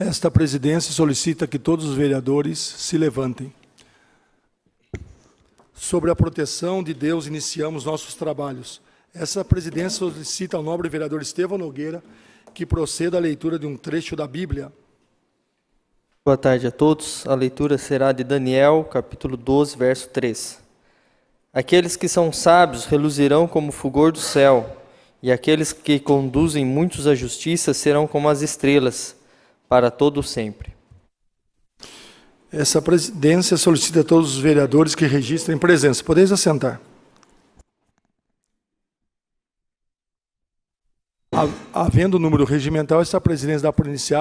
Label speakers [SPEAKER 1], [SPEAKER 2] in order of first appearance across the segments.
[SPEAKER 1] Esta presidência solicita que todos os vereadores se levantem. Sobre a proteção de Deus, iniciamos nossos trabalhos. Essa presidência solicita ao nobre vereador Estevão Nogueira que proceda à leitura de um trecho da Bíblia. Boa tarde a todos. A leitura será de Daniel, capítulo 12, verso 3. Aqueles que são sábios reluzirão como o fulgor do céu, e aqueles que conduzem muitos à justiça serão como as estrelas para todo sempre. Essa presidência solicita a todos os vereadores que registrem presença. Podeis assentar. Havendo o número regimental, esta presidência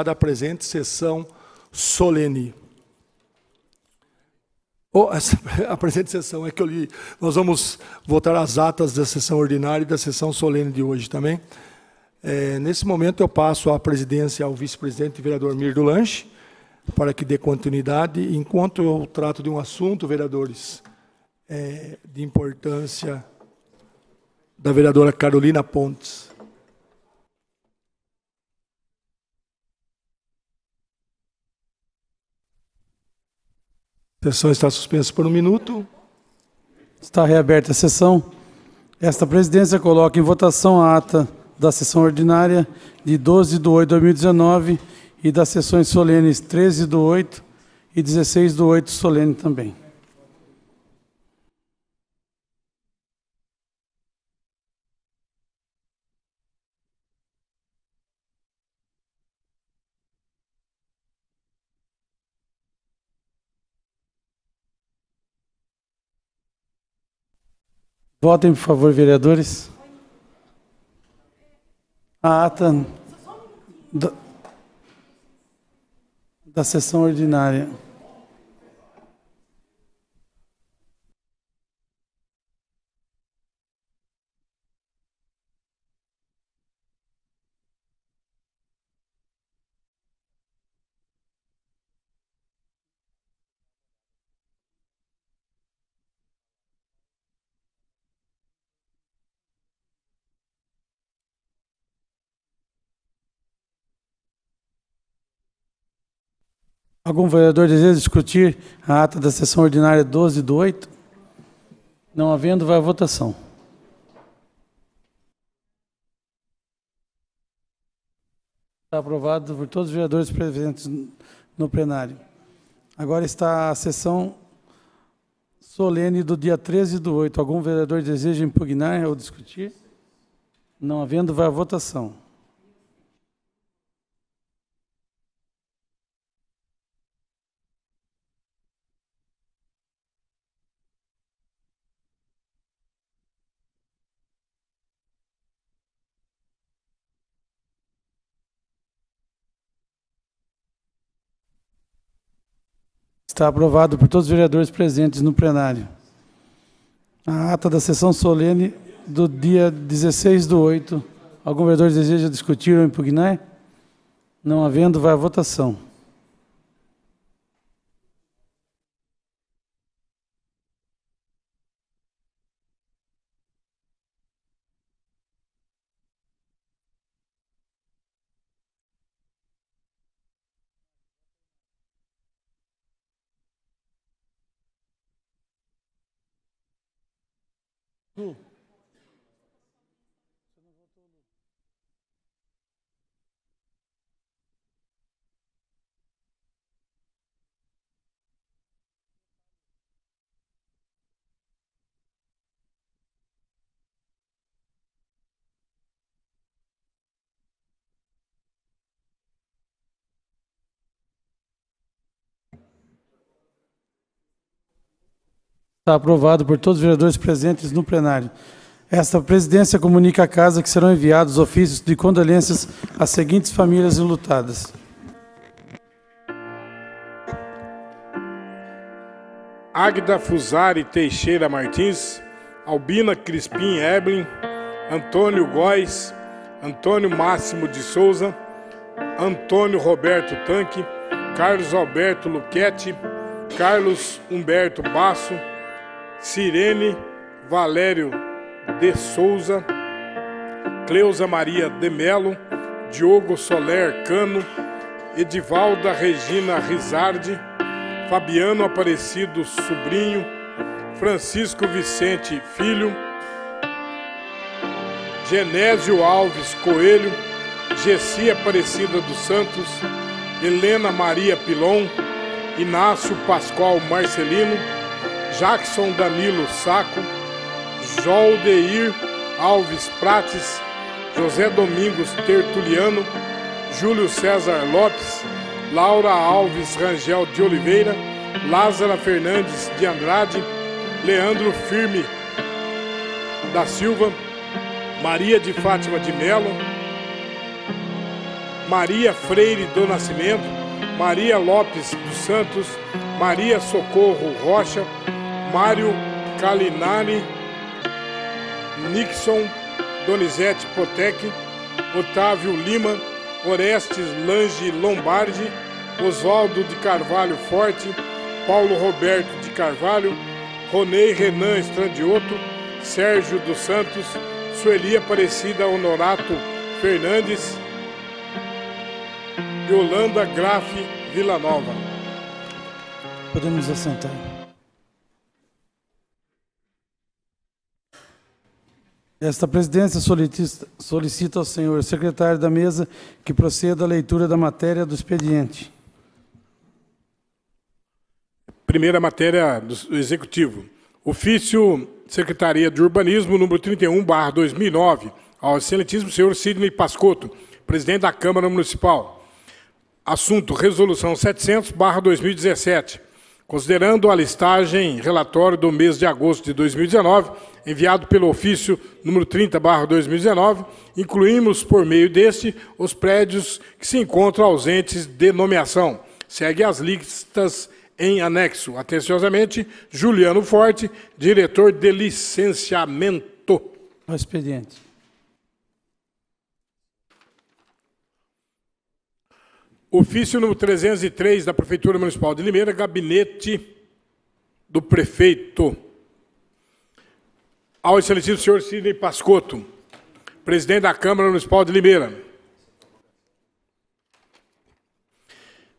[SPEAKER 1] da a presente sessão solene. Oh, essa, a presente sessão é que eu li. Nós vamos votar as atas da sessão ordinária e da sessão solene de hoje também. Tá é, nesse momento, eu passo a presidência ao vice-presidente, vereador Mirdo Lanche, para que dê continuidade. Enquanto eu trato de um assunto, vereadores, é, de importância da vereadora Carolina Pontes.
[SPEAKER 2] A sessão está suspensa por um minuto. Está reaberta a sessão. Esta presidência coloca em votação a ata da sessão ordinária de 12 de 8 de 2019 e das sessões solenes 13 de 8 e 16 de 8 solene também. Votem, por favor, vereadores a ata da, da sessão ordinária. Algum vereador deseja discutir a ata da sessão ordinária 12 do 8? Não havendo, vai à votação. Está aprovado por todos os vereadores presentes no plenário. Agora está a sessão solene do dia 13 do 8. Algum vereador deseja impugnar ou discutir? Não havendo, vai à votação. Está aprovado por todos os vereadores presentes no plenário. A ata da sessão solene do dia 16 do 8. Algum vereador deseja discutir ou impugnar? Não havendo, vai à votação. Está aprovado por todos os vereadores presentes no plenário. Esta presidência comunica à casa que serão enviados ofícios de condolências às seguintes famílias enlutadas.
[SPEAKER 3] Agda Fusari Teixeira Martins, Albina Crispim Eblin, Antônio Góes, Antônio Máximo de Souza, Antônio Roberto Tanque, Carlos Alberto Luquete, Carlos Humberto Basso, Cirene Valério de Souza, Cleusa Maria de Melo, Diogo Soler Cano, Edivalda Regina Rizardi, Fabiano Aparecido Sobrinho, Francisco Vicente Filho, Genésio Alves Coelho, Gessi Aparecida dos Santos, Helena Maria Pilon, Inácio Pascoal Marcelino, Jackson Danilo Saco, Joldeir Alves Prates, José Domingos Tertuliano, Júlio César Lopes, Laura Alves Rangel de Oliveira, Lázara Fernandes de Andrade, Leandro Firme da Silva, Maria de Fátima de Melo, Maria Freire do Nascimento, Maria Lopes dos Santos, Maria Socorro Rocha, Mário Calinari, Nixon Donizete Potec, Otávio Lima, Orestes Lange Lombardi, Oswaldo de Carvalho Forte, Paulo Roberto de Carvalho, Ronei Renan Estrandioto, Sérgio dos Santos, Sueli Aparecida Honorato Fernandes, Yolanda Graf Villanova.
[SPEAKER 2] Podemos assentar. Esta presidência solicita ao senhor secretário da mesa que proceda à leitura da matéria do
[SPEAKER 4] expediente.
[SPEAKER 3] Primeira matéria do executivo. Ofício Secretaria de Urbanismo, número 31, barra 2009, ao excelentíssimo senhor Sidney Pascotto, presidente da Câmara Municipal. Assunto, resolução 700, barra 2017. Considerando a listagem, relatório do mês de agosto de 2019, enviado pelo ofício número 30/2019, incluímos por meio deste os prédios que se encontram ausentes de nomeação. Segue as listas em anexo. Atenciosamente, Juliano Forte, diretor de licenciamento. O expediente. Ofício número 303 da Prefeitura Municipal de Limeira, gabinete do prefeito. Ao excelentíssimo senhor Sidney Pascotto, presidente da Câmara Municipal de Limeira.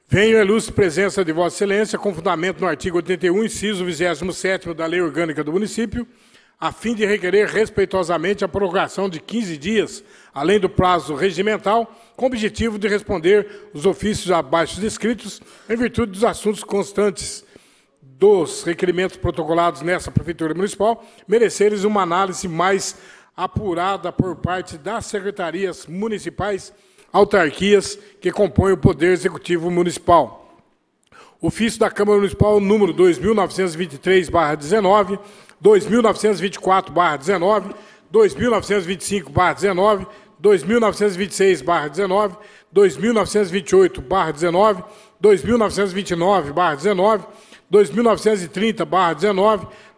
[SPEAKER 3] Venho à ilustre presença de Vossa Excelência, com fundamento no artigo 81, inciso 27 da Lei Orgânica do Município, a fim de requerer respeitosamente a prorrogação de 15 dias, além do prazo regimental, com o objetivo de responder os ofícios abaixo descritos, em virtude dos assuntos constantes dos requerimentos protocolados nessa Prefeitura Municipal, merecerem uma análise mais apurada por parte das secretarias municipais, autarquias que compõem o Poder Executivo Municipal. Ofício da Câmara Municipal número 2923/19 2924-19, 2925-19, 2926-19, 2928-19, 2929-19, 2930-19,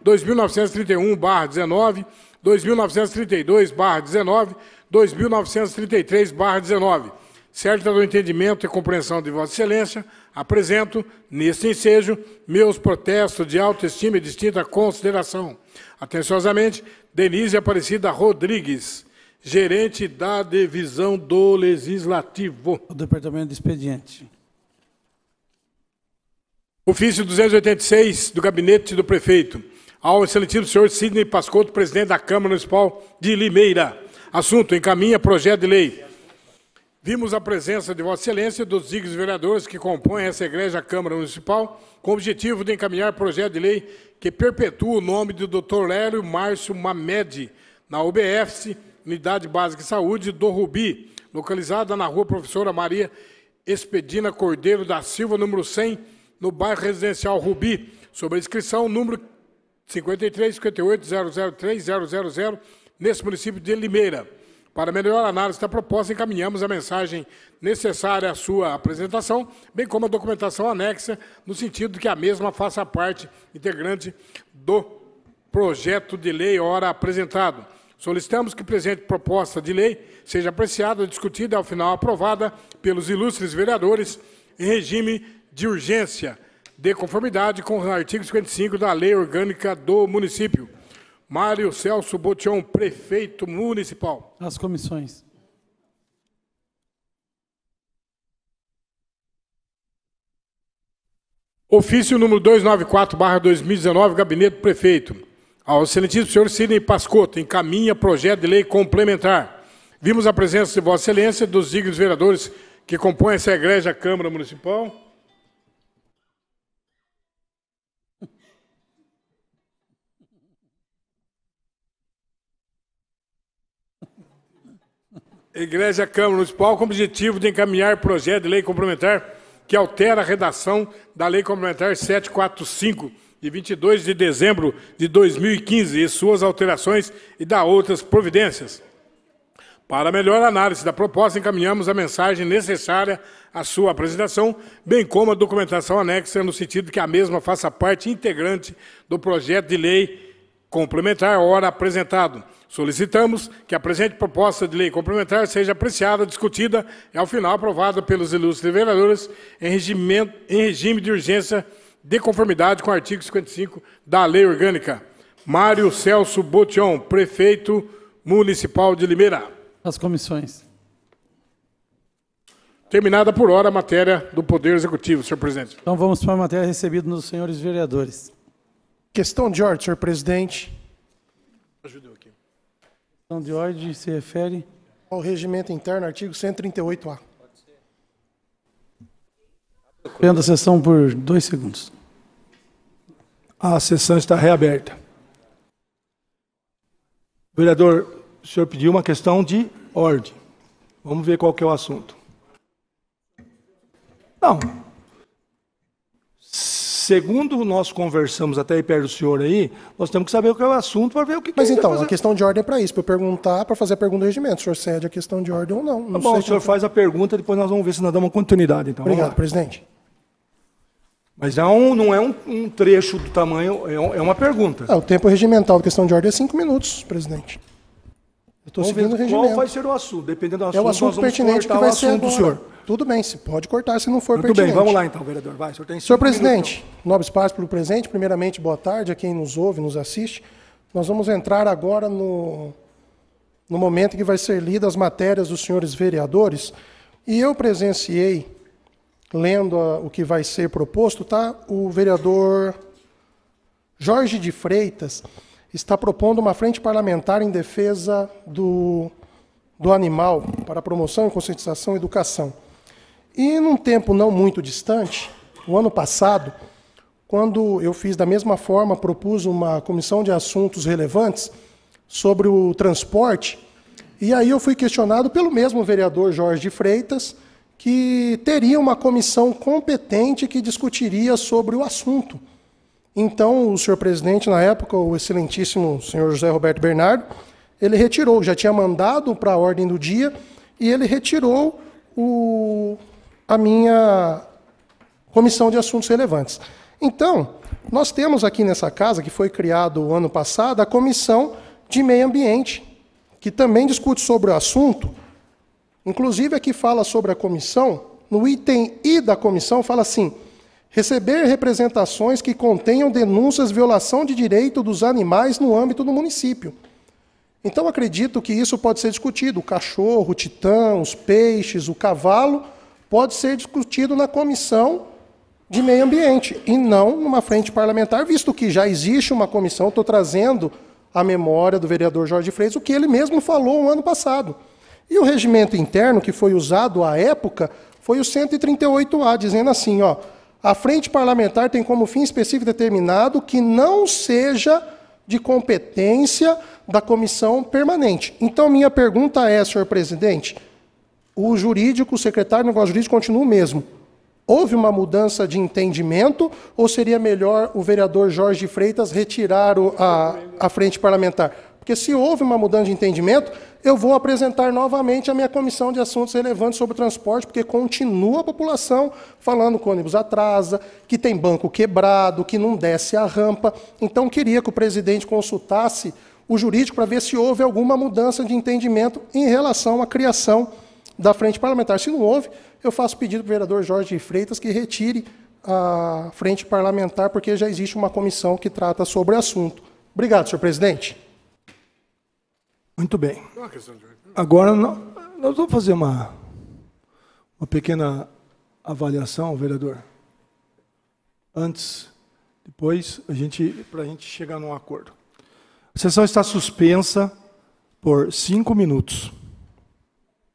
[SPEAKER 3] 2931-19, 2932-19, 2933-19 certa do entendimento e compreensão de Vossa Excelência, apresento, neste ensejo, meus protestos de autoestima e distinta consideração. Atenciosamente, Denise Aparecida Rodrigues, gerente da divisão do Legislativo. O Departamento de Expediente. Ofício 286 do Gabinete do Prefeito. Ao excelentíssimo senhor Sidney Pascotto, presidente da Câmara Municipal de Limeira. Assunto: encaminha projeto de lei Vimos a presença de Vossa Excelência dos dignos vereadores que compõem essa Igreja Câmara Municipal, com o objetivo de encaminhar projeto de lei que perpetua o nome do Dr. Lélio Márcio Mamed na UBS, Unidade Básica de Saúde do Rubi, localizada na rua Professora Maria Expedina Cordeiro da Silva, número 100, no bairro residencial Rubi, sob a inscrição número 53 58 003 000, nesse município de Limeira. Para melhor análise da proposta, encaminhamos a mensagem necessária à sua apresentação, bem como a documentação anexa, no sentido de que a mesma faça parte integrante do projeto de lei ora apresentado. Solicitamos que a presente proposta de lei seja apreciada, discutida e, ao final, aprovada pelos ilustres vereadores em regime de urgência, de conformidade com o artigo 55 da Lei Orgânica do Município. Mário Celso Botião, prefeito municipal. As
[SPEAKER 2] comissões.
[SPEAKER 3] Ofício número 294-2019, Gabinete do Prefeito. Ao excelentíssimo senhor Sidney Pascotto, encaminha projeto de lei complementar. Vimos a presença de Vossa Excelência dos dignos vereadores que compõem essa igreja Câmara Municipal. Igreja Câmara Municipal com o objetivo de encaminhar projeto de lei complementar que altera a redação da Lei Complementar 745, de 22 de dezembro de 2015, e suas alterações e da outras providências. Para melhor análise da proposta, encaminhamos a mensagem necessária à sua apresentação, bem como a documentação anexa, no sentido que a mesma faça parte integrante do projeto de lei complementar, ora apresentado Solicitamos que a presente proposta de lei complementar seja apreciada, discutida e, ao final, aprovada pelos ilustres vereadores em, em, regime de urgência de conformidade com o artigo 55 da Lei Orgânica. Mário Celso Botion, Prefeito Municipal de Limeira. As comissões. Terminada por hora a matéria do Poder Executivo, senhor presidente.
[SPEAKER 2] Então vamos para a matéria recebida dos senhores vereadores. Questão de ordem, senhor presidente. Ajude questão de ordem se refere
[SPEAKER 5] ao regimento interno, artigo 138-A.
[SPEAKER 2] Suspendo a sessão por dois segundos. A sessão está
[SPEAKER 1] reaberta. Vereador, o senhor pediu uma questão de ordem. Vamos ver qual que é o assunto. Não, segundo nós conversamos até aí perto do senhor aí, nós temos que saber o que é o assunto para ver o que Mas que então,
[SPEAKER 5] a questão de ordem é para isso, para perguntar, para fazer a pergunta do regimento. O senhor cede a questão de ordem ou não. Tá não tá bom, o senhor faz
[SPEAKER 1] a pergunta, depois nós vamos ver se nós damos uma continuidade. Então. Obrigado, presidente. Mas é um, não é um, um trecho do tamanho, é, um, é uma pergunta. É
[SPEAKER 5] o tempo regimental da questão de ordem é cinco minutos, presidente.
[SPEAKER 1] Estou seguindo o regimento. Qual vai ser o assunto? Dependendo do assunto, é o assunto pertinente que vai ser do senhor.
[SPEAKER 5] Tudo bem, se pode cortar se não for Muito pertinente. Tudo bem, vamos lá então,
[SPEAKER 1] vereador. Vai, senhor tem Senhor presidente,
[SPEAKER 5] minutos, então. nobres pais pelo presente, primeiramente, boa tarde a quem nos ouve, nos assiste. Nós vamos entrar agora no, no momento em que vai ser lida as matérias dos senhores vereadores. E eu presenciei, lendo a, o que vai ser proposto, tá? O vereador Jorge de Freitas está propondo uma frente parlamentar em defesa do, do animal para promoção e conscientização e educação. E num tempo não muito distante, o ano passado, quando eu fiz da mesma forma, propus uma comissão de assuntos relevantes sobre o transporte, e aí eu fui questionado pelo mesmo vereador Jorge de Freitas, que teria uma comissão competente que discutiria sobre o assunto. Então, o senhor presidente, na época, o excelentíssimo senhor José Roberto Bernardo, ele retirou, já tinha mandado para a ordem do dia, e ele retirou o, a minha comissão de assuntos relevantes. Então, nós temos aqui nessa casa, que foi criado o ano passado, a comissão de meio ambiente, que também discute sobre o assunto, inclusive aqui fala sobre a comissão, no item I da comissão fala assim: Receber representações que contenham denúncias de violação de direito dos animais no âmbito do município. Então, acredito que isso pode ser discutido. O cachorro, o titã, os peixes, o cavalo, pode ser discutido na comissão de meio ambiente e não numa frente parlamentar, visto que já existe uma comissão. Estou trazendo a memória do vereador Jorge Freitas, o que ele mesmo falou no ano passado. E o regimento interno que foi usado à época foi o 138A, dizendo assim: ó a frente parlamentar tem como fim específico determinado que não seja de competência da comissão permanente. Então, minha pergunta é, senhor presidente, o jurídico, o secretário do negócio jurídico continua o mesmo. Houve uma mudança de entendimento ou seria melhor o vereador Jorge Freitas retirar o, a, a frente parlamentar? Porque se houve uma mudança de entendimento, eu vou apresentar novamente a minha comissão de assuntos relevantes sobre o transporte, porque continua a população falando que o ônibus atrasa, que tem banco quebrado, que não desce a rampa. Então, queria que o presidente consultasse o jurídico para ver se houve alguma mudança de entendimento em relação à criação da frente parlamentar. Se não houve, eu faço pedido para o vereador Jorge Freitas que retire a frente parlamentar, porque já existe uma comissão que trata sobre o
[SPEAKER 1] assunto. Obrigado, senhor presidente. Muito bem. É Agora, nós vamos fazer uma, uma pequena avaliação, vereador. Antes, depois, a gente, para a gente chegar num acordo. A sessão está suspensa por cinco minutos.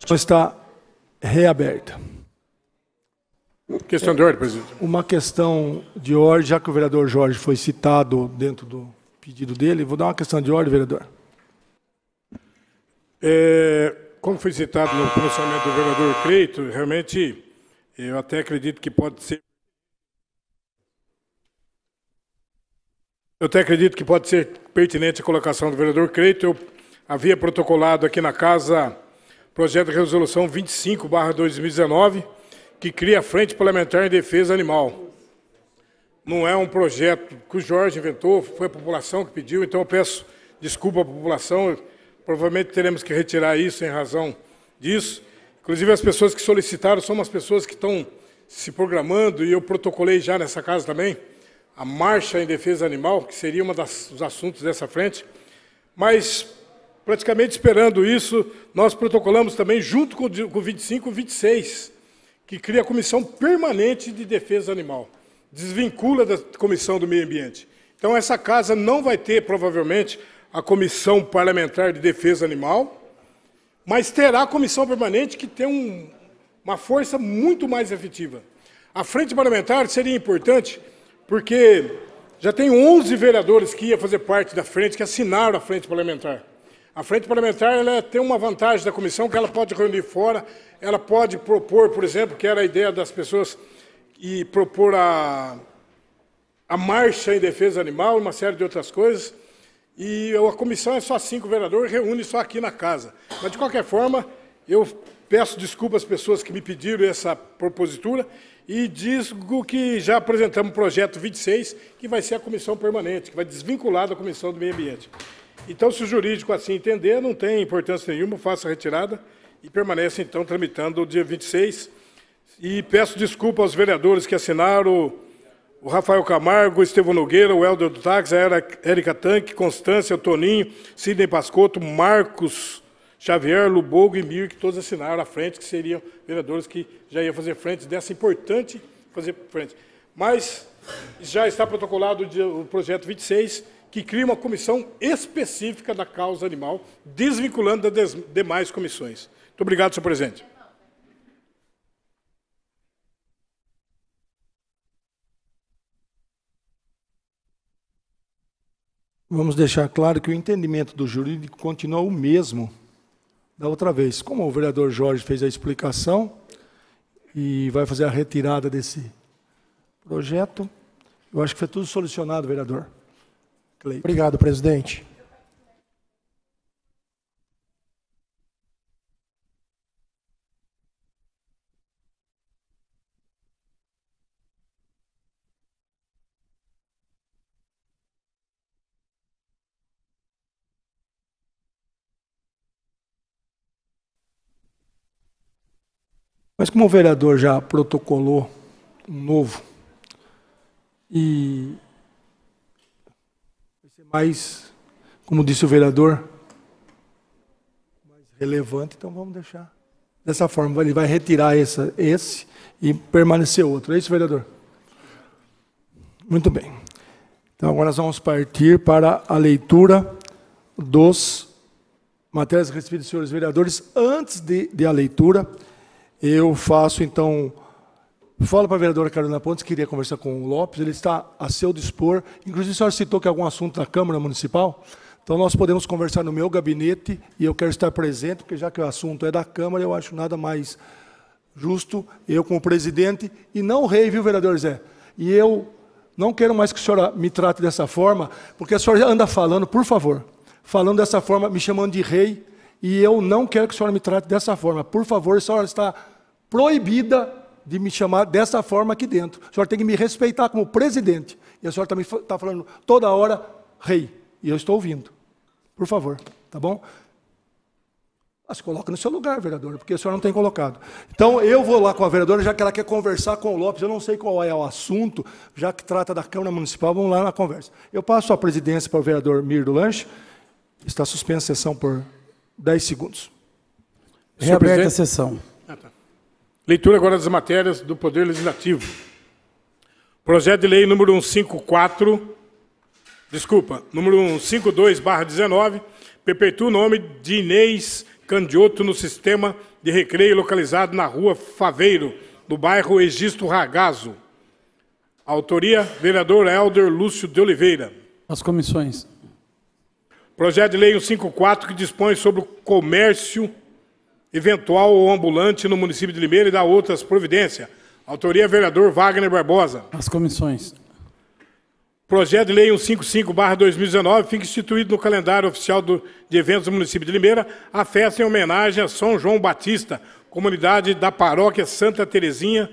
[SPEAKER 1] sessão está reaberta.
[SPEAKER 3] Questão de ordem, presidente.
[SPEAKER 1] Uma questão de ordem, já que o vereador Jorge foi citado dentro do pedido dele, vou dar uma questão de ordem, vereador.
[SPEAKER 3] É, como foi citado no pronunciamento do vereador Creito, realmente eu até acredito que pode ser. Eu até acredito que pode ser pertinente a colocação do vereador Creito. Eu havia protocolado aqui na casa projeto de resolução 25 2019, que cria a Frente Parlamentar em Defesa Animal. Não é um projeto que o Jorge inventou, foi a população que pediu, então eu peço desculpa à população Provavelmente teremos que retirar isso em razão disso. Inclusive, as pessoas que solicitaram são umas pessoas que estão se programando, e eu protocolei já nessa casa também, a marcha em defesa animal, que seria um dos assuntos dessa frente. Mas, praticamente esperando isso, nós protocolamos também, junto com o 25, o 26, que cria a Comissão Permanente de Defesa Animal, desvincula da Comissão do Meio Ambiente. Então, essa casa não vai ter, provavelmente, a Comissão Parlamentar de Defesa Animal, mas terá a comissão permanente que tem um, uma força muito mais efetiva. A frente parlamentar seria importante porque já tem 11 vereadores que iam fazer parte da frente, que assinaram a frente parlamentar. A frente parlamentar ela tem uma vantagem da comissão que ela pode reunir fora, ela pode propor, por exemplo, que era a ideia das pessoas e propor a, a marcha em defesa animal, uma série de outras coisas e a comissão é só cinco vereadores, reúne só aqui na casa. Mas, de qualquer forma, eu peço desculpa às pessoas que me pediram essa propositura e digo que já apresentamos o projeto 26, que vai ser a comissão permanente, que vai desvincular da comissão do meio ambiente. Então, se o jurídico assim entender, não tem importância nenhuma, faça a retirada e permanece, então, tramitando o dia 26. E peço desculpa aos vereadores que assinaram o Rafael Camargo, Estevão Nogueira, o Helder do Táxi, a Érica Tanque, Constância, Toninho, Sidney Pascotto, Marcos Xavier, Lubogo e Mir, que todos assinaram a frente, que seriam vereadores que já iam fazer frente dessa importante fazer frente. Mas já está protocolado o projeto 26, que cria uma comissão específica da causa animal, desvinculando das demais comissões. Muito obrigado, senhor presidente.
[SPEAKER 1] vamos deixar claro que o entendimento do jurídico continua o mesmo da outra vez. Como o vereador Jorge fez a explicação e vai fazer a retirada desse projeto, eu acho que foi tudo solucionado, vereador. Cleiton. Obrigado, presidente. Mas como o vereador já protocolou um novo, e vai ser mais, como disse o vereador, mais relevante, então vamos deixar. Dessa forma, ele vai retirar essa, esse e permanecer outro. É isso, vereador? Muito bem. Então agora nós vamos partir para a leitura dos matérias recebidas, senhores vereadores, antes de, de a leitura eu faço então. Fala para a vereadora Carolina Pontes, queria conversar com o Lopes, ele está a seu dispor. Inclusive, a senhora citou que é algum assunto na Câmara Municipal, então nós podemos conversar no meu gabinete e eu quero estar presente, porque já que o assunto é da Câmara, eu acho nada mais justo, eu como presidente, e não o rei, viu, vereador Zé? E eu não quero mais que a senhora me trate dessa forma, porque a senhora anda falando, por favor, falando dessa forma, me chamando de rei, e eu não quero que a senhora me trate dessa forma. Por favor, a senhora está proibida de me chamar dessa forma aqui dentro. A senhora tem que me respeitar como presidente. E a senhora está tá falando toda hora, rei. E eu estou ouvindo. Por favor, tá bom? Mas ah, se coloca no seu lugar, vereadora, porque a senhora não tem colocado. Então, eu vou lá com a vereadora, já que ela quer conversar com o Lopes, eu não sei qual é o assunto, já que trata da Câmara Municipal, vamos lá na conversa. Eu passo a presidência para o vereador Mirdo Lanche. Está suspensa a sessão por 10 segundos.
[SPEAKER 3] Reaberta a
[SPEAKER 2] sessão. Ah, tá.
[SPEAKER 3] Leitura agora das matérias do Poder Legislativo. Projeto de lei número 154, desculpa, número 152, barra 19, perpetua o nome de Inês Candioto no sistema de recreio localizado na rua Faveiro, no bairro Egisto Ragazo. Autoria, vereador Helder Lúcio de Oliveira. As comissões. Projeto de Lei 154, que dispõe sobre o comércio eventual ou ambulante no município de Limeira e dá outras providências. Autoria, vereador Wagner Barbosa. As comissões. Projeto de Lei 155-2019 fica instituído no calendário oficial do, de eventos do município de Limeira a festa em homenagem a São João Batista, comunidade da paróquia Santa Terezinha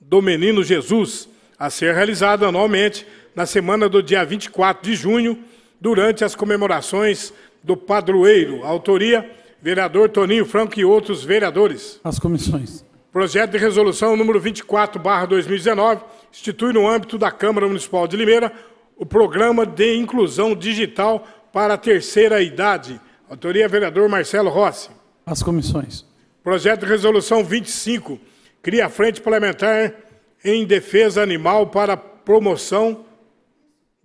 [SPEAKER 3] do Menino Jesus, a ser realizada anualmente na semana do dia 24 de junho durante as comemorações do padroeiro. Autoria, vereador Toninho Franco e outros vereadores.
[SPEAKER 2] As comissões.
[SPEAKER 3] Projeto de resolução número 24, 2019, institui no âmbito da Câmara Municipal de Limeira o Programa de Inclusão Digital para a Terceira Idade. Autoria, vereador Marcelo Rossi. As
[SPEAKER 2] comissões.
[SPEAKER 3] Projeto de resolução 25, cria a Frente Parlamentar em Defesa Animal para promoção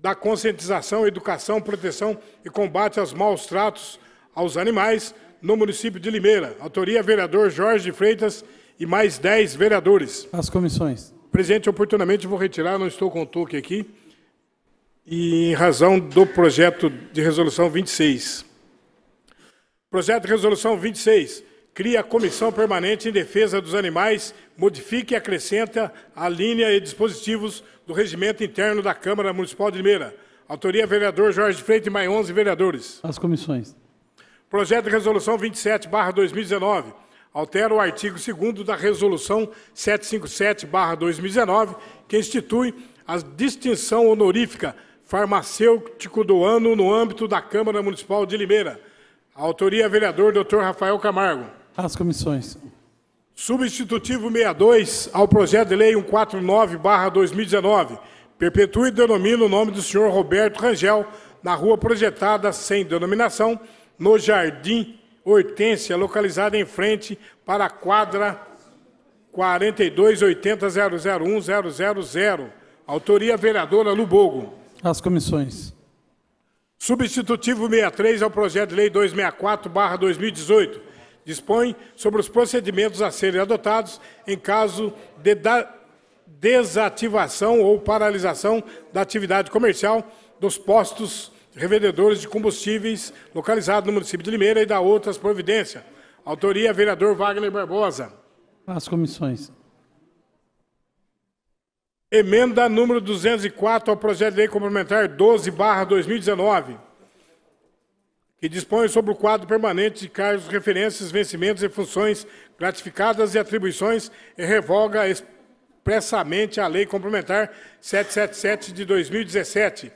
[SPEAKER 3] da conscientização, educação, proteção e combate aos maus tratos aos animais no município de Limeira. Autoria, vereador Jorge Freitas e mais 10 vereadores.
[SPEAKER 2] As comissões.
[SPEAKER 3] Presidente, oportunamente vou retirar, não estou com o toque aqui, e em razão do projeto de resolução 26. Projeto de resolução 26 cria a Comissão Permanente em Defesa dos Animais, modifica e acrescenta a linha e dispositivos do regimento interno da Câmara Municipal de Limeira. Autoria, vereador Jorge Freitas e mais 11 vereadores.
[SPEAKER 2] As comissões.
[SPEAKER 3] Projeto de Resolução 27, 2019. Altera o artigo 2 da Resolução 757, 2019, que institui a distinção honorífica farmacêutico do ano no âmbito da Câmara Municipal de Limeira. Autoria, vereador Dr. Rafael Camargo. As comissões. Substitutivo 62 ao projeto de lei 149/2019. Perpetua e denomina o nome do senhor Roberto Rangel na rua projetada sem denominação, no Jardim Hortência, localizada em frente para a quadra 4280001000. Autoria vereadora Lubogo.
[SPEAKER 2] As comissões.
[SPEAKER 3] Substitutivo 63 ao projeto de lei 264/2018 dispõe sobre os procedimentos a serem adotados em caso de desativação ou paralisação da atividade comercial dos postos revendedores de combustíveis localizados no município de Limeira e da outras providência. Autoria, vereador Wagner Barbosa. As comissões. Emenda número 204 ao projeto de lei complementar 12 barra 2019 que dispõe sobre o quadro permanente de cargos, referências, vencimentos e funções gratificadas e atribuições e revoga expressamente a Lei Complementar 777 de 2017.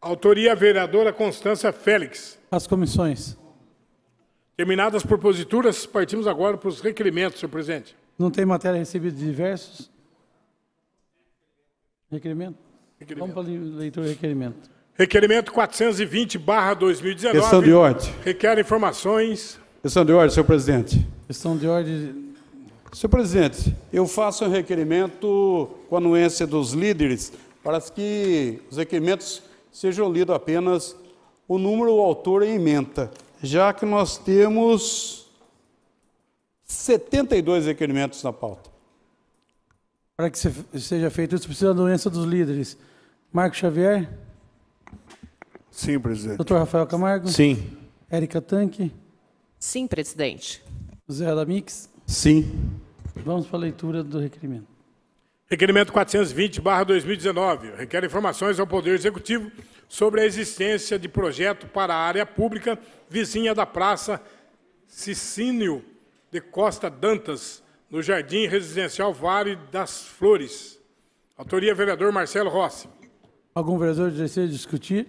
[SPEAKER 3] Autoria vereadora Constância Félix.
[SPEAKER 2] As comissões.
[SPEAKER 3] Terminadas as proposituras, partimos agora para os requerimentos, senhor presidente.
[SPEAKER 2] Não tem matéria recebida de diversos?
[SPEAKER 3] Requerimento? requerimento. Vamos para a leitura do requerimento. Requerimento 420, barra 2019. Questão de ordem. Requer informações. Questão de ordem, senhor
[SPEAKER 2] presidente. Questão de ordem. Senhor presidente, eu faço um requerimento com a anuência dos líderes para que os requerimentos sejam lidos apenas o número, o autor e emenda, já que nós temos
[SPEAKER 3] 72 requerimentos na pauta.
[SPEAKER 2] Para que seja feito isso, precisa da anuência dos líderes. Marco Xavier. Sim, presidente. Doutor Rafael Camargo? Sim. Érica Tanque? Sim, presidente. José Adamix?
[SPEAKER 3] Sim. Vamos para a leitura do requerimento. Requerimento 420, 2019. Requer informações ao Poder Executivo sobre a existência de projeto para a área pública vizinha da Praça Cicínio de Costa Dantas, no Jardim Residencial Vale das Flores. Autoria, vereador Marcelo Rossi.
[SPEAKER 2] Algum vereador deseja discutir?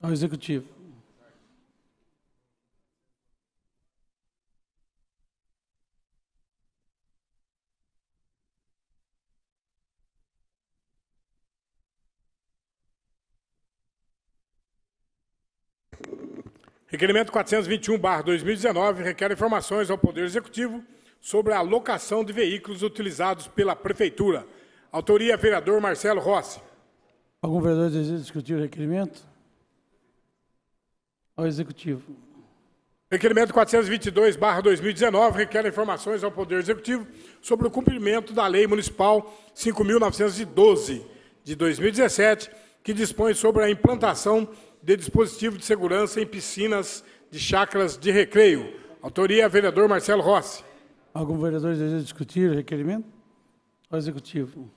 [SPEAKER 2] Ao executivo.
[SPEAKER 3] Requerimento 421-2019 requer informações ao Poder Executivo sobre a locação de veículos utilizados pela Prefeitura. Autoria, vereador Marcelo Rossi.
[SPEAKER 2] Algum vereador deseja discutir o requerimento? ao Executivo.
[SPEAKER 3] Requerimento 422-2019 requer informações ao Poder Executivo sobre o cumprimento da Lei Municipal 5.912, de 2017, que dispõe sobre a implantação de dispositivo de segurança em piscinas de chácaras de recreio. Autoria, vereador Marcelo Rossi.
[SPEAKER 2] Algum vereador deseja discutir o requerimento? Ao
[SPEAKER 3] Executivo.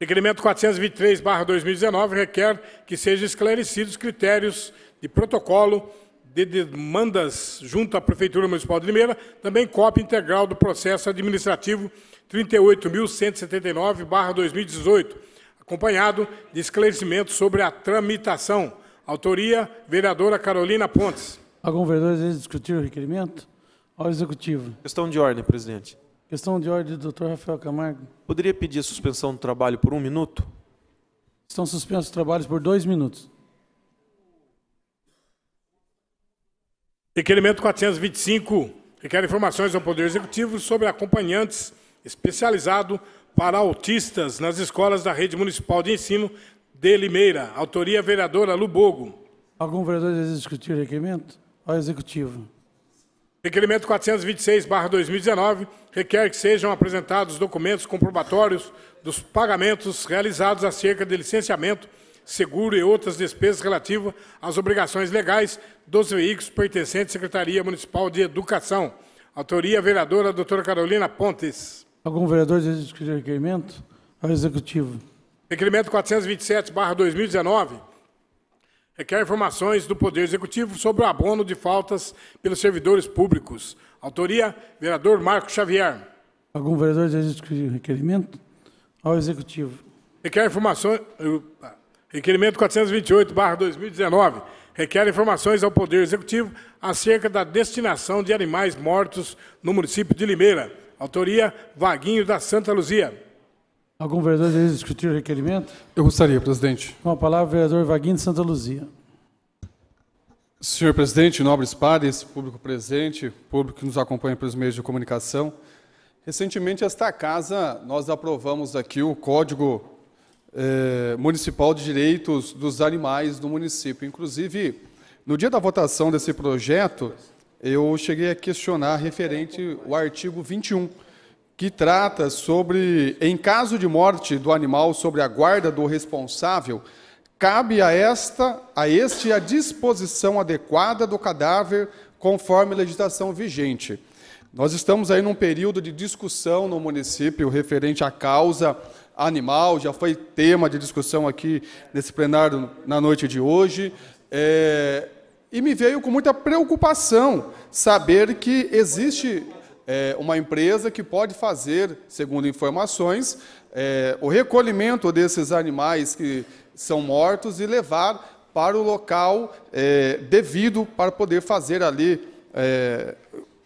[SPEAKER 3] Requerimento 423-2019 requer que sejam esclarecidos critérios de protocolo de demandas junto à Prefeitura Municipal de Limeira, também cópia integral do processo administrativo 38.179-2018, acompanhado de esclarecimentos sobre a tramitação. Autoria, vereadora Carolina Pontes.
[SPEAKER 2] Algum vereador deseja discutir o requerimento? Ao Executivo. Questão de ordem, presidente. Questão de ordem doutor Rafael Camargo.
[SPEAKER 3] Poderia
[SPEAKER 6] pedir a suspensão do trabalho por um minuto?
[SPEAKER 2] Estão suspensos os trabalhos por dois minutos.
[SPEAKER 3] Requerimento 425 requer informações ao Poder Executivo sobre acompanhantes especializado para autistas nas escolas da rede municipal de ensino de Limeira. Autoria, vereadora Lubogo.
[SPEAKER 2] Algum vereador deseja discutir o requerimento? Ao Executivo.
[SPEAKER 3] Requerimento 426-2019 requer que sejam apresentados documentos comprobatórios dos pagamentos realizados acerca de licenciamento seguro e outras despesas relativas às obrigações legais dos veículos pertencentes à Secretaria Municipal de Educação. Autoria, vereadora doutora Carolina Pontes.
[SPEAKER 2] Algum vereador deseja discutir requerimento? Ao Executivo.
[SPEAKER 3] Requerimento 427, 2019 requer informações do Poder Executivo sobre o abono de faltas pelos servidores públicos. Autoria, vereador Marco Xavier.
[SPEAKER 2] Algum vereador deseja discutir requerimento? Ao Executivo.
[SPEAKER 3] Requer informações... Requerimento 428-2019 requer informações ao Poder Executivo acerca da destinação de animais mortos no município de Limeira. Autoria Vaguinho da Santa Luzia.
[SPEAKER 2] Algum vereador deseja discutir o requerimento? Eu gostaria, presidente. Com a palavra, o vereador Vaguinho de Santa
[SPEAKER 7] Luzia. Senhor presidente, nobres pares, público presente, público que nos acompanha pelos meios de comunicação, recentemente esta casa nós aprovamos aqui o Código eh, municipal de direitos dos animais do município. Inclusive, no dia da votação desse projeto, eu cheguei a questionar referente o artigo 21, que trata sobre, em caso de morte do animal sobre a guarda do responsável, cabe a esta, a este a disposição adequada do cadáver conforme a legislação vigente. Nós estamos aí num período de discussão no município referente à causa animal, já foi tema de discussão aqui nesse plenário na noite de hoje. É, e me veio com muita preocupação saber que existe é, uma empresa que pode fazer, segundo informações, é, o recolhimento desses animais que são mortos e levar para o local é, devido para poder fazer ali é,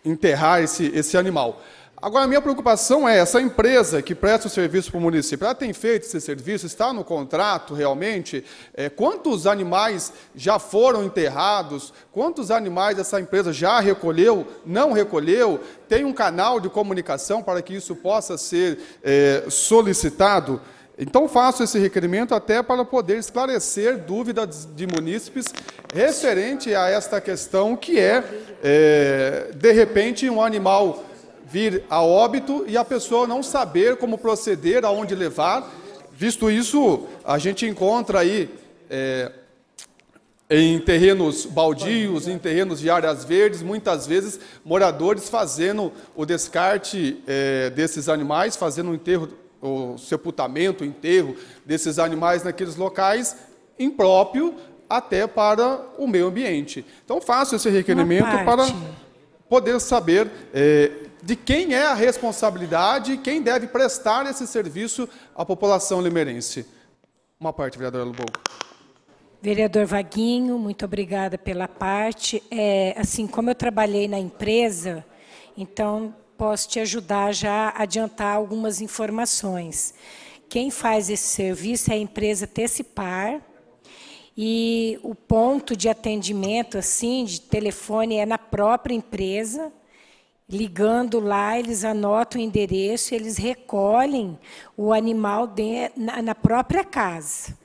[SPEAKER 7] enterrar esse, esse animal. Agora, a minha preocupação é, essa empresa que presta o serviço para o município, ela tem feito esse serviço? Está no contrato realmente? É, quantos animais já foram enterrados? Quantos animais essa empresa já recolheu? Não recolheu? Tem um canal de comunicação para que isso possa ser é, solicitado? Então, faço esse requerimento até para poder esclarecer dúvidas de munícipes referente a esta questão que é, é de repente, um animal vir a óbito e a pessoa não saber como proceder, aonde levar. Visto isso, a gente encontra aí é, em terrenos baldios, em terrenos de áreas verdes, muitas vezes moradores fazendo o descarte é, desses animais, fazendo o enterro, o sepultamento, o enterro desses animais naqueles locais impróprio até para o meio ambiente. Então faço esse requerimento para poder saber é, de quem é a responsabilidade e quem deve prestar esse serviço à população limeirense. Uma parte, vereadora Lubogo.
[SPEAKER 8] Vereador Vaguinho, muito obrigada pela parte. É, assim, como eu trabalhei na empresa, então posso te ajudar já a adiantar algumas informações. Quem faz esse serviço é a empresa Tecipar, e o ponto de atendimento assim de telefone é na própria empresa ligando lá, eles anotam o endereço, eles recolhem o animal de, na, na, própria casa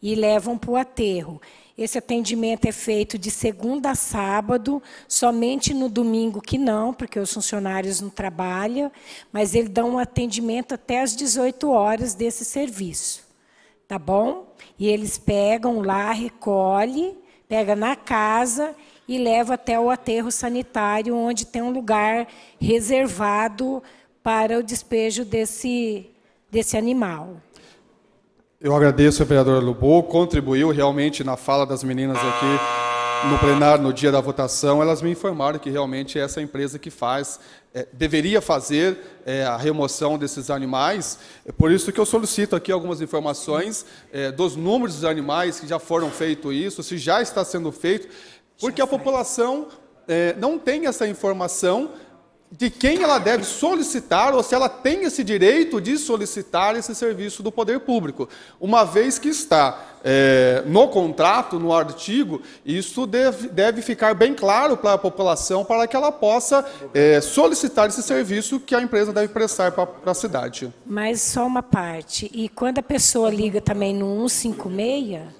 [SPEAKER 8] e levam para o aterro. Esse atendimento é feito de segunda a sábado, somente no domingo que não, porque os funcionários não trabalham, mas eles dão um atendimento até às 18 horas desse serviço. Tá bom? E eles pegam lá, recolhem, pega na casa e leva até o aterro sanitário, onde tem um lugar reservado para o despejo desse, desse animal.
[SPEAKER 7] Eu agradeço a vereadora Lubô, contribuiu realmente na fala das meninas aqui no plenário, no dia da votação, elas me informaram que realmente é essa empresa que faz, é, deveria fazer é, a remoção desses animais. É por isso que eu solicito aqui algumas informações é, dos números dos animais que já foram feito isso, se já está sendo feito. Porque a população é, não tem essa informação de quem ela deve solicitar ou se ela tem esse direito de solicitar esse serviço do poder público, uma vez que está é, no contrato, no artigo, isso deve, deve ficar bem claro para a população para que ela possa é, solicitar esse serviço que a empresa deve prestar para, para a cidade.
[SPEAKER 8] Mas só uma parte. E quando a pessoa liga também no 156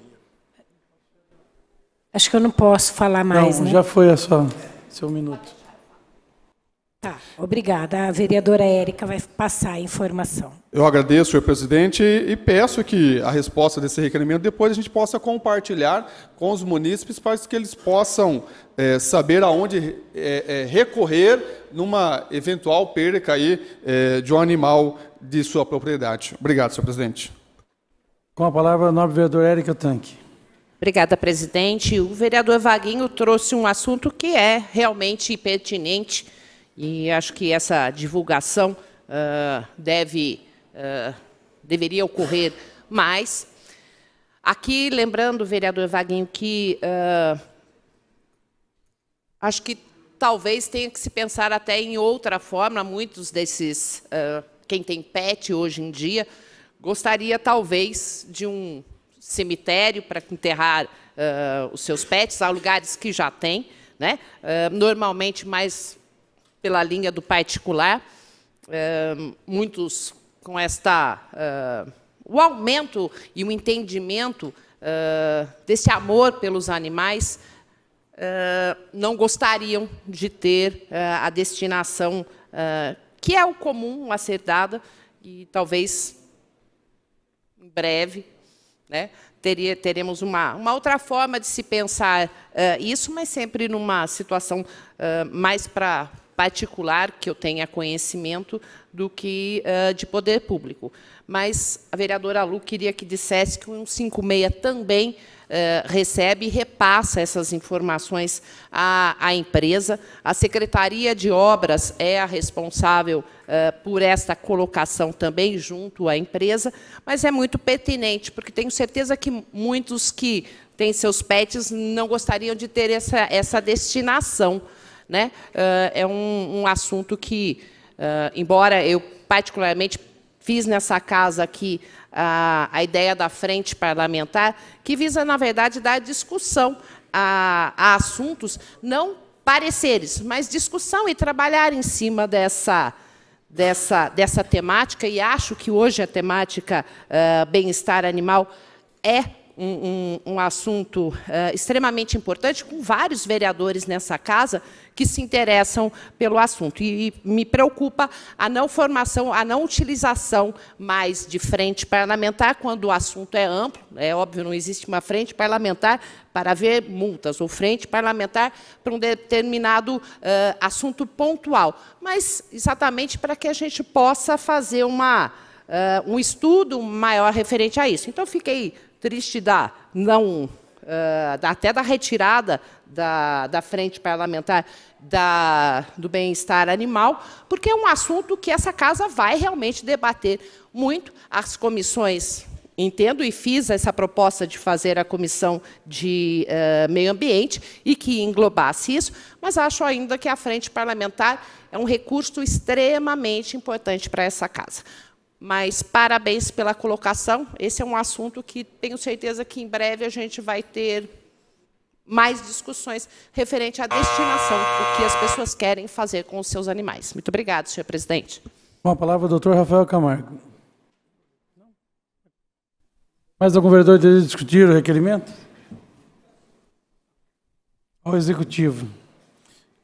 [SPEAKER 8] Acho que eu não posso falar mais. Não, né? já foi a sua,
[SPEAKER 2] seu minuto.
[SPEAKER 8] Tá, obrigada. A vereadora Érica vai passar a informação.
[SPEAKER 7] Eu agradeço, senhor presidente, e peço que a resposta desse requerimento depois a gente possa compartilhar com os munícipes para que eles possam é, saber aonde é, é, recorrer numa eventual perca aí, de um animal de sua propriedade. Obrigado, senhor presidente.
[SPEAKER 2] Com a palavra, a nobre vereadora Érica Tanque. Obrigada,
[SPEAKER 9] presidente. O vereador Vaguinho trouxe um assunto que é realmente pertinente e acho que essa divulgação uh, deve, uh, deveria ocorrer mais. Aqui, lembrando, vereador Vaguinho, que uh, acho que talvez tenha que se pensar até em outra forma. Muitos desses, quem tem pet hoje em dia, gostaria talvez de um cemitério para enterrar uh, os seus pets. Há lugares que já têm, né? Uh, normalmente mais pela linha do particular. Uh, muitos com esta o aumento e o entendimento desse amor pelos animais não gostariam de ter a destinação que é o comum a ser dada e talvez em breve né? Teria, teremos uma, uma, outra forma de se pensar uh, isso, mas sempre numa situação uh, mais para particular, que eu tenha conhecimento, do que uh, de poder público mas a vereadora Lu queria que dissesse que o 156 também eh, recebe e repassa essas informações à, à, empresa. A Secretaria de Obras é a responsável eh, por esta colocação também junto à empresa, mas é muito pertinente, porque tenho certeza que muitos que têm seus pets não gostariam de ter essa, essa destinação. Né? Uh, é um, um assunto que, uh, embora eu particularmente fiz nessa casa aqui a, a ideia da frente parlamentar, que visa, na verdade, dar discussão a, a assuntos, não pareceres, mas discussão e trabalhar em cima dessa, dessa, dessa temática, e acho que hoje a temática uh, bem-estar animal é um, um, assunto uh, extremamente importante, com vários vereadores nessa casa que se interessam pelo assunto. E, e me preocupa a não formação, a não utilização mais de frente parlamentar, quando o assunto é amplo, é óbvio, não existe uma frente parlamentar para ver multas, ou frente parlamentar para um determinado uh, assunto pontual, mas exatamente para que a gente possa fazer uma, uh, um estudo maior referente a isso. Então, fiquei triste da não Uh, até da retirada da, da frente parlamentar da, do bem-estar animal, porque é um assunto que essa casa vai realmente debater muito. As comissões, entendo e fiz essa proposta de fazer a comissão de uh, meio ambiente e que englobasse isso, mas acho ainda que a frente parlamentar é um recurso extremamente importante para essa casa. Mas parabéns pela colocação. Esse é um assunto que tenho certeza que em breve a gente vai ter mais discussões referente à destinação, o que as pessoas querem fazer com os seus animais. Muito obrigado, senhor presidente.
[SPEAKER 2] Com a palavra, o doutor Rafael Camargo. Mais algum vereador deseja discutir o requerimento? Ao executivo.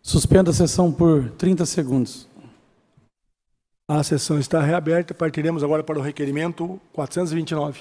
[SPEAKER 2] Suspenda a sessão por 30 segundos. A sessão está reaberta. Partiremos agora para o requerimento
[SPEAKER 1] 429.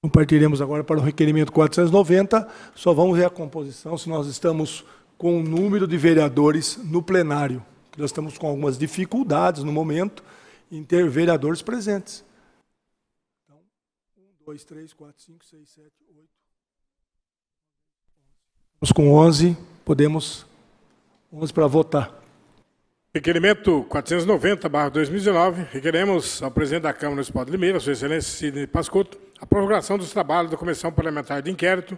[SPEAKER 1] Então, partiremos agora para o requerimento 490. Só vamos ver a composição, se nós estamos com o número de vereadores no plenário. Nós estamos com algumas dificuldades no momento em ter vereadores presentes. Então, 1, 2, 3, 4, 5, 6, 7, 8. Estamos com 11, podemos 11 para votar.
[SPEAKER 3] Requerimento 490-2019, barra requeremos ao presidente da Câmara do Estado de Limeira, sua excelência Sidney Pascotto, a prorrogação dos trabalhos da Comissão Parlamentar de Inquérito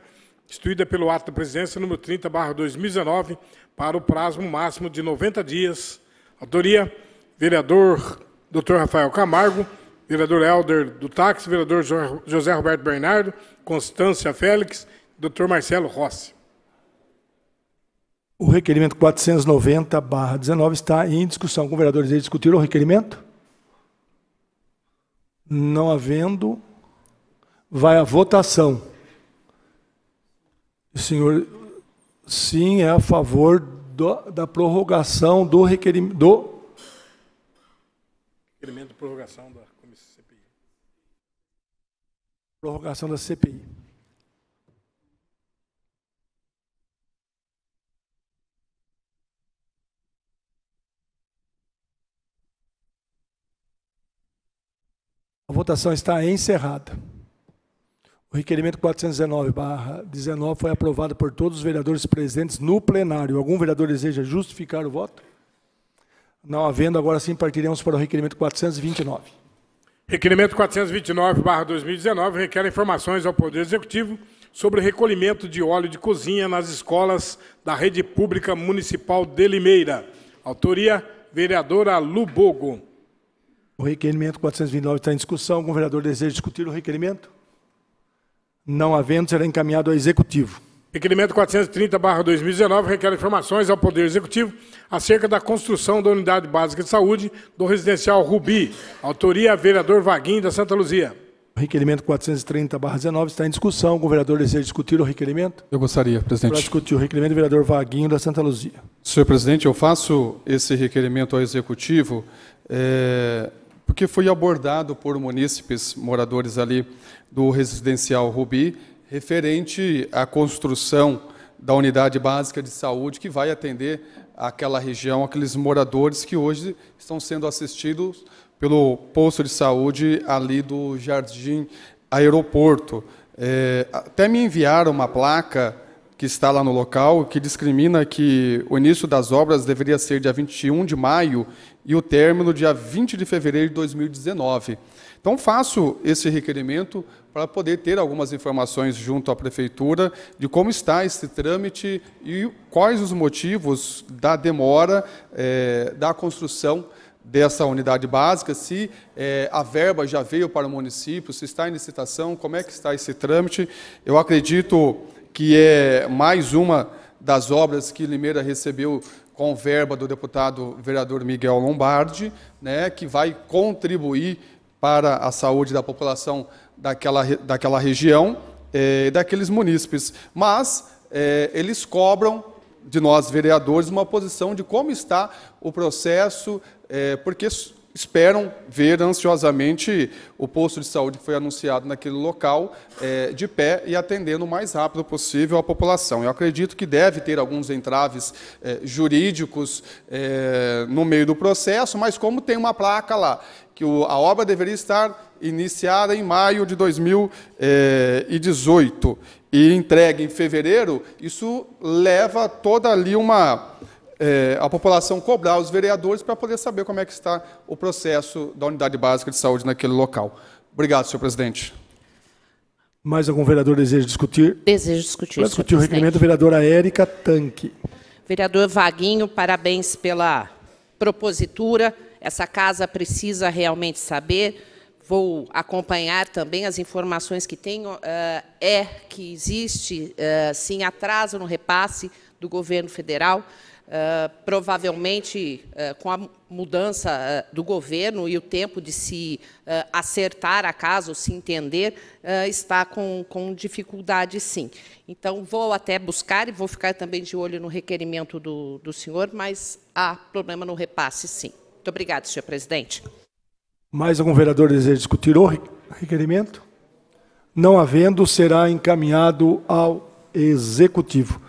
[SPEAKER 3] instituída pelo ato da presidência número 30, barra 2019, para o prazo máximo de 90 dias. Autoria, vereador Dr. Rafael Camargo, vereador Helder do Táxi, vereador José Roberto Bernardo, Constância Félix, Dr. Marcelo Rossi.
[SPEAKER 1] O requerimento 490, barra 19, está em discussão. Com vereadores, eles discutiram o requerimento? Não havendo, vai à votação. O senhor, sim, é a favor do, da prorrogação do requerimento. Do...
[SPEAKER 3] Requerimento de prorrogação da comissão CPI.
[SPEAKER 1] Prorrogação da CPI. A votação está encerrada. O requerimento 419-19 foi aprovado por todos os vereadores presentes no plenário. Algum vereador deseja justificar o voto? Não havendo, agora sim partiremos para o requerimento 429.
[SPEAKER 3] Requerimento 429-2019 requer informações ao Poder Executivo sobre recolhimento de óleo de cozinha nas escolas da rede pública municipal de Limeira. Autoria, vereadora Lubogo.
[SPEAKER 1] O requerimento 429 está em discussão. Algum vereador deseja discutir o requerimento? não havendo, será encaminhado ao Executivo.
[SPEAKER 3] Requerimento 430-2019 requer informações ao Poder Executivo acerca da construção da Unidade Básica de Saúde do Residencial Rubi. Autoria, vereador Vaguinho da Santa Luzia.
[SPEAKER 1] Requerimento 430-19 está em discussão. O governador deseja discutir o requerimento? Eu gostaria, presidente. Para discutir o requerimento, vereador Vaguinho da Santa Luzia.
[SPEAKER 7] Senhor presidente, eu faço esse requerimento ao Executivo é, porque foi abordado por munícipes moradores ali do residencial Rubi, referente à construção da unidade básica de saúde que vai atender aquela região, aqueles moradores que hoje estão sendo assistidos pelo posto de saúde ali do Jardim Aeroporto. É, até me enviaram uma placa que está lá no local, que discrimina que o início das obras deveria ser dia 21 de maio e o término dia 20 de fevereiro de 2019. Então, faço esse requerimento para poder ter algumas informações junto à prefeitura de como está esse trâmite e quais os motivos da demora é, da construção dessa unidade básica, se é, a verba já veio para o município, se está em licitação, como é que está esse trâmite. Eu acredito que é mais uma das obras que Limeira recebeu com verba do deputado vereador Miguel Lombardi, né, que vai contribuir para a saúde da população daquela, daquela região é, e é, daqueles munícipes. Mas é, eles cobram de nós, vereadores, uma posição de como está o processo, é, porque esperam ver ansiosamente o posto de saúde que foi anunciado naquele local é, de pé e atendendo o mais rápido possível a população. Eu acredito que deve ter alguns entraves é, jurídicos é, no meio do processo, mas como tem uma placa lá que o, a obra deveria estar iniciada em maio de 2018 eh, e entregue em fevereiro, isso leva toda ali uma é, a população cobrar os vereadores para poder saber como é que está o processo da unidade básica de saúde naquele local. Obrigado, senhor presidente.
[SPEAKER 1] Mais algum vereador deseja discutir? Desejo discutir. Para discutir o requerimento, vereadora Érica Tanque.
[SPEAKER 9] Vereador Vaguinho, parabéns pela propositura. Essa casa precisa realmente saber vou acompanhar também as informações que tenho, ah, é que existe, ah, sim, atraso no repasse do governo federal, ah, provavelmente com a mudança do governo e o tempo de se acertar a casa, ou se entender, está com, com dificuldade, sim. Então, vou até buscar e vou ficar também de olho no requerimento do, do senhor, mas há problema no repasse, sim. Muito obrigada, senhor presidente.
[SPEAKER 1] Mais algum vereador deseja discutir o requerimento? Não havendo, será encaminhado ao Executivo.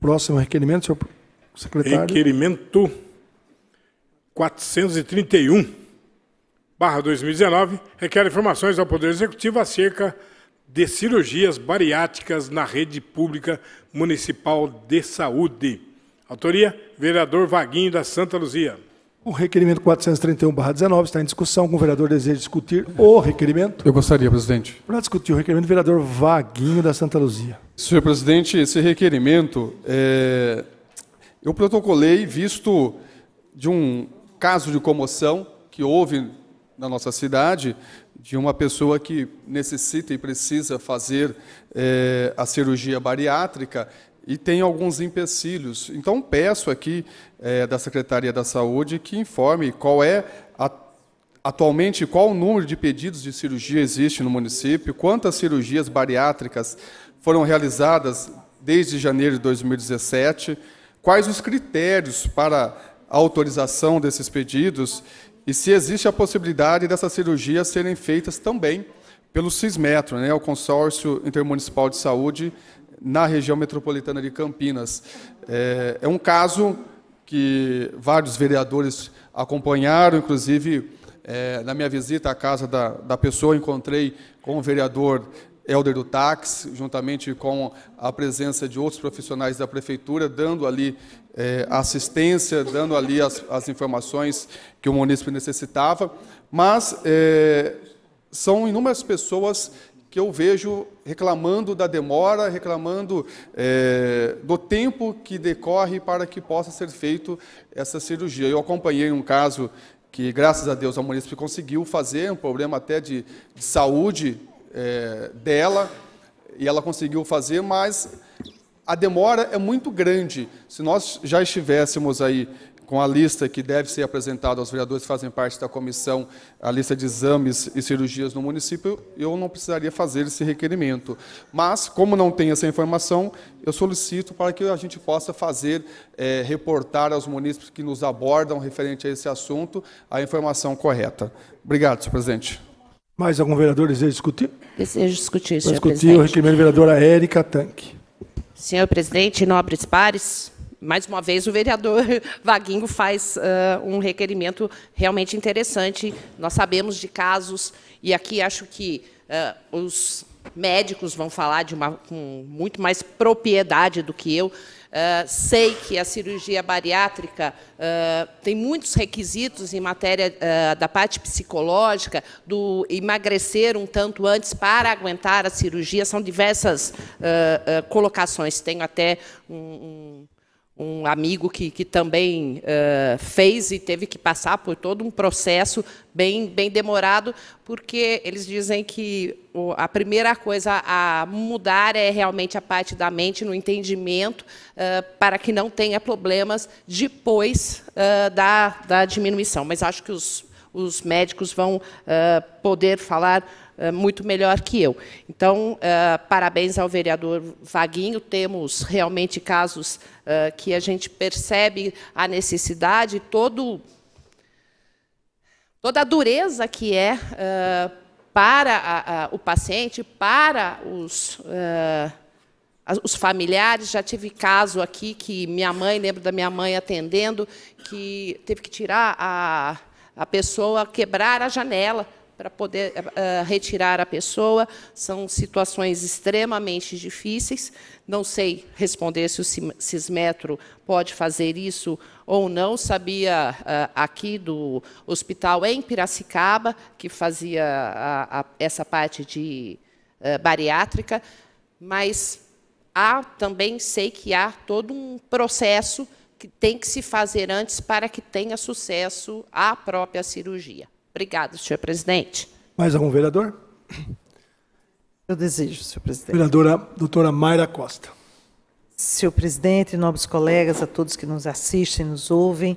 [SPEAKER 1] Próximo requerimento, senhor secretário.
[SPEAKER 3] Requerimento 431, barra 2019, requer informações ao Poder Executivo acerca de cirurgias bariátricas na rede pública municipal de saúde. Autoria, vereador Vaguinho da Santa Luzia.
[SPEAKER 1] O requerimento 431-19 está em discussão. Com o vereador deseja discutir o requerimento? Eu gostaria, presidente. Para discutir o requerimento, vereador Vaguinho da Santa Luzia.
[SPEAKER 7] Senhor presidente, esse requerimento é... eu protocolei visto de um caso de comoção que houve na nossa cidade de uma pessoa que necessita e precisa fazer é, a cirurgia bariátrica e tem alguns empecilhos. Então, peço aqui é, da Secretaria da Saúde que informe qual é a, atualmente qual o número de pedidos de cirurgia existe no município, quantas cirurgias bariátricas foram realizadas desde janeiro de 2017, quais os critérios para autorização desses pedidos e se existe a possibilidade dessas cirurgias serem feitas também pelo Cismetro, né, o consórcio intermunicipal de saúde na região metropolitana de Campinas. É, é um caso que vários vereadores acompanharam, inclusive é, na minha visita à casa da, da pessoa, encontrei com o vereador Helder do Táxi, juntamente com a presença de outros profissionais da prefeitura, dando ali é, assistência, dando ali as, as, informações que o município necessitava, mas é, são inúmeras pessoas que eu vejo reclamando da demora, reclamando é, do tempo que decorre para que possa ser feito essa cirurgia. Eu acompanhei um caso que, graças a Deus, a município conseguiu fazer, um problema até de, de saúde é, dela, e ela conseguiu fazer, mas a demora é muito grande. Se nós já estivéssemos aí com a lista que deve ser apresentada aos vereadores que fazem parte da comissão, a lista de exames e cirurgias no município, eu não precisaria fazer esse requerimento. Mas, como não tem essa informação, eu solicito para que a gente possa fazer, é, reportar aos municípios que nos abordam referente a esse assunto, a informação correta. Obrigado, senhor presidente.
[SPEAKER 1] Mais algum vereador deseja discutir? Desejo discutir, senhor discutir presidente. Discutir o requerimento da vereadora Érica Tanque.
[SPEAKER 9] Senhor presidente, nobres pares, mais uma vez o vereador Vaguinho faz uh, um requerimento realmente interessante. Nós sabemos de casos, e aqui acho que uh, os médicos vão falar de uma, com muito mais propriedade do que eu, ah, sei que a cirurgia bariátrica uh, tem muitos requisitos em matéria uh, da parte psicológica, do emagrecer um tanto antes para aguentar a cirurgia. São diversas colocações. Tenho até um, um um amigo que, que também uh, fez e teve que passar por todo um processo bem, bem demorado, porque eles dizem que a primeira coisa a mudar é realmente a parte da mente, no entendimento, uh, para que não tenha problemas depois uh, da, da diminuição. Mas acho que os, os médicos vão poder falar eh, muito melhor que eu. Então, eh, parabéns ao vereador Vaguinho. Temos realmente casos eh, que a gente percebe a necessidade, todo, toda a dureza que é para a, a, o paciente, para os, uh, os familiares. Já tive caso aqui que minha mãe, lembro da minha mãe atendendo, que teve que tirar a, a pessoa, quebrar a janela para poder uh, retirar a pessoa. São situações extremamente difíceis. Não sei responder se o Cismetro pode fazer isso ou não. Sabia uh, aqui do hospital em Piracicaba, que fazia a, a, essa parte de uh, bariátrica, mas há também sei que há todo um processo que tem que se fazer antes para que tenha sucesso a própria cirurgia. Obrigado, senhor presidente.
[SPEAKER 1] Mais algum vereador? Eu desejo, senhor presidente. Vereadora
[SPEAKER 10] doutora Mayra Costa. Senhor presidente, nobres colegas, a todos que nos assistem, nos ouvem,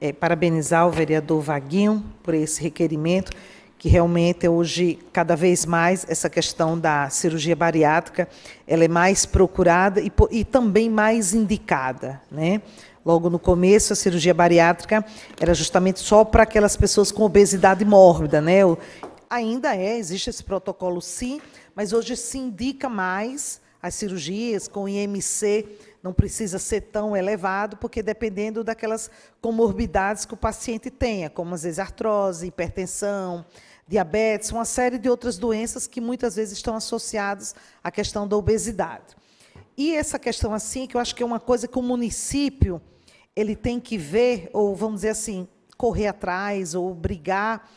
[SPEAKER 10] é, parabenizar o vereador Vaguinho por esse requerimento, que realmente é hoje, cada vez mais, essa questão da cirurgia bariátrica, ela é mais procurada e, e também mais indicada, né? logo no começo, a cirurgia bariátrica era justamente só para aquelas pessoas com obesidade mórbida, né? Ainda é, existe esse protocolo sim, mas hoje se indica mais as cirurgias com IMC não precisa ser tão elevado, porque dependendo daquelas comorbidades que o paciente tenha, como às vezes artrose, hipertensão, diabetes, uma série de outras doenças que muitas vezes estão associadas à questão da obesidade. E essa questão assim, que eu acho que é uma coisa que o município ele tem que ver, ou vamos dizer assim, correr atrás ou brigar,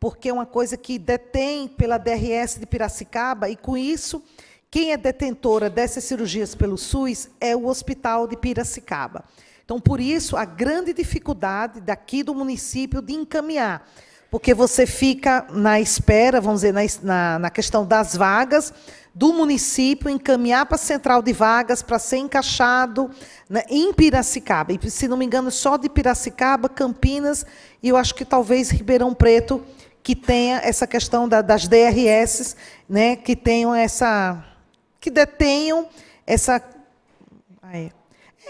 [SPEAKER 10] porque é uma coisa que detém pela DRS de Piracicaba, e com isso, quem é detentora dessas cirurgias pelo SUS é o Hospital de Piracicaba. Então, por isso, a grande dificuldade daqui do município de encaminhar porque você fica na espera, vamos dizer, na, na, na questão das vagas do município, encaminhar para a central de vagas para ser encaixado né, em Piracicaba. E, se não me engano, só de Piracicaba, Campinas e eu acho que talvez Ribeirão Preto, que tenha essa questão da, das DRS, né, que tenham essa. que detenham essa.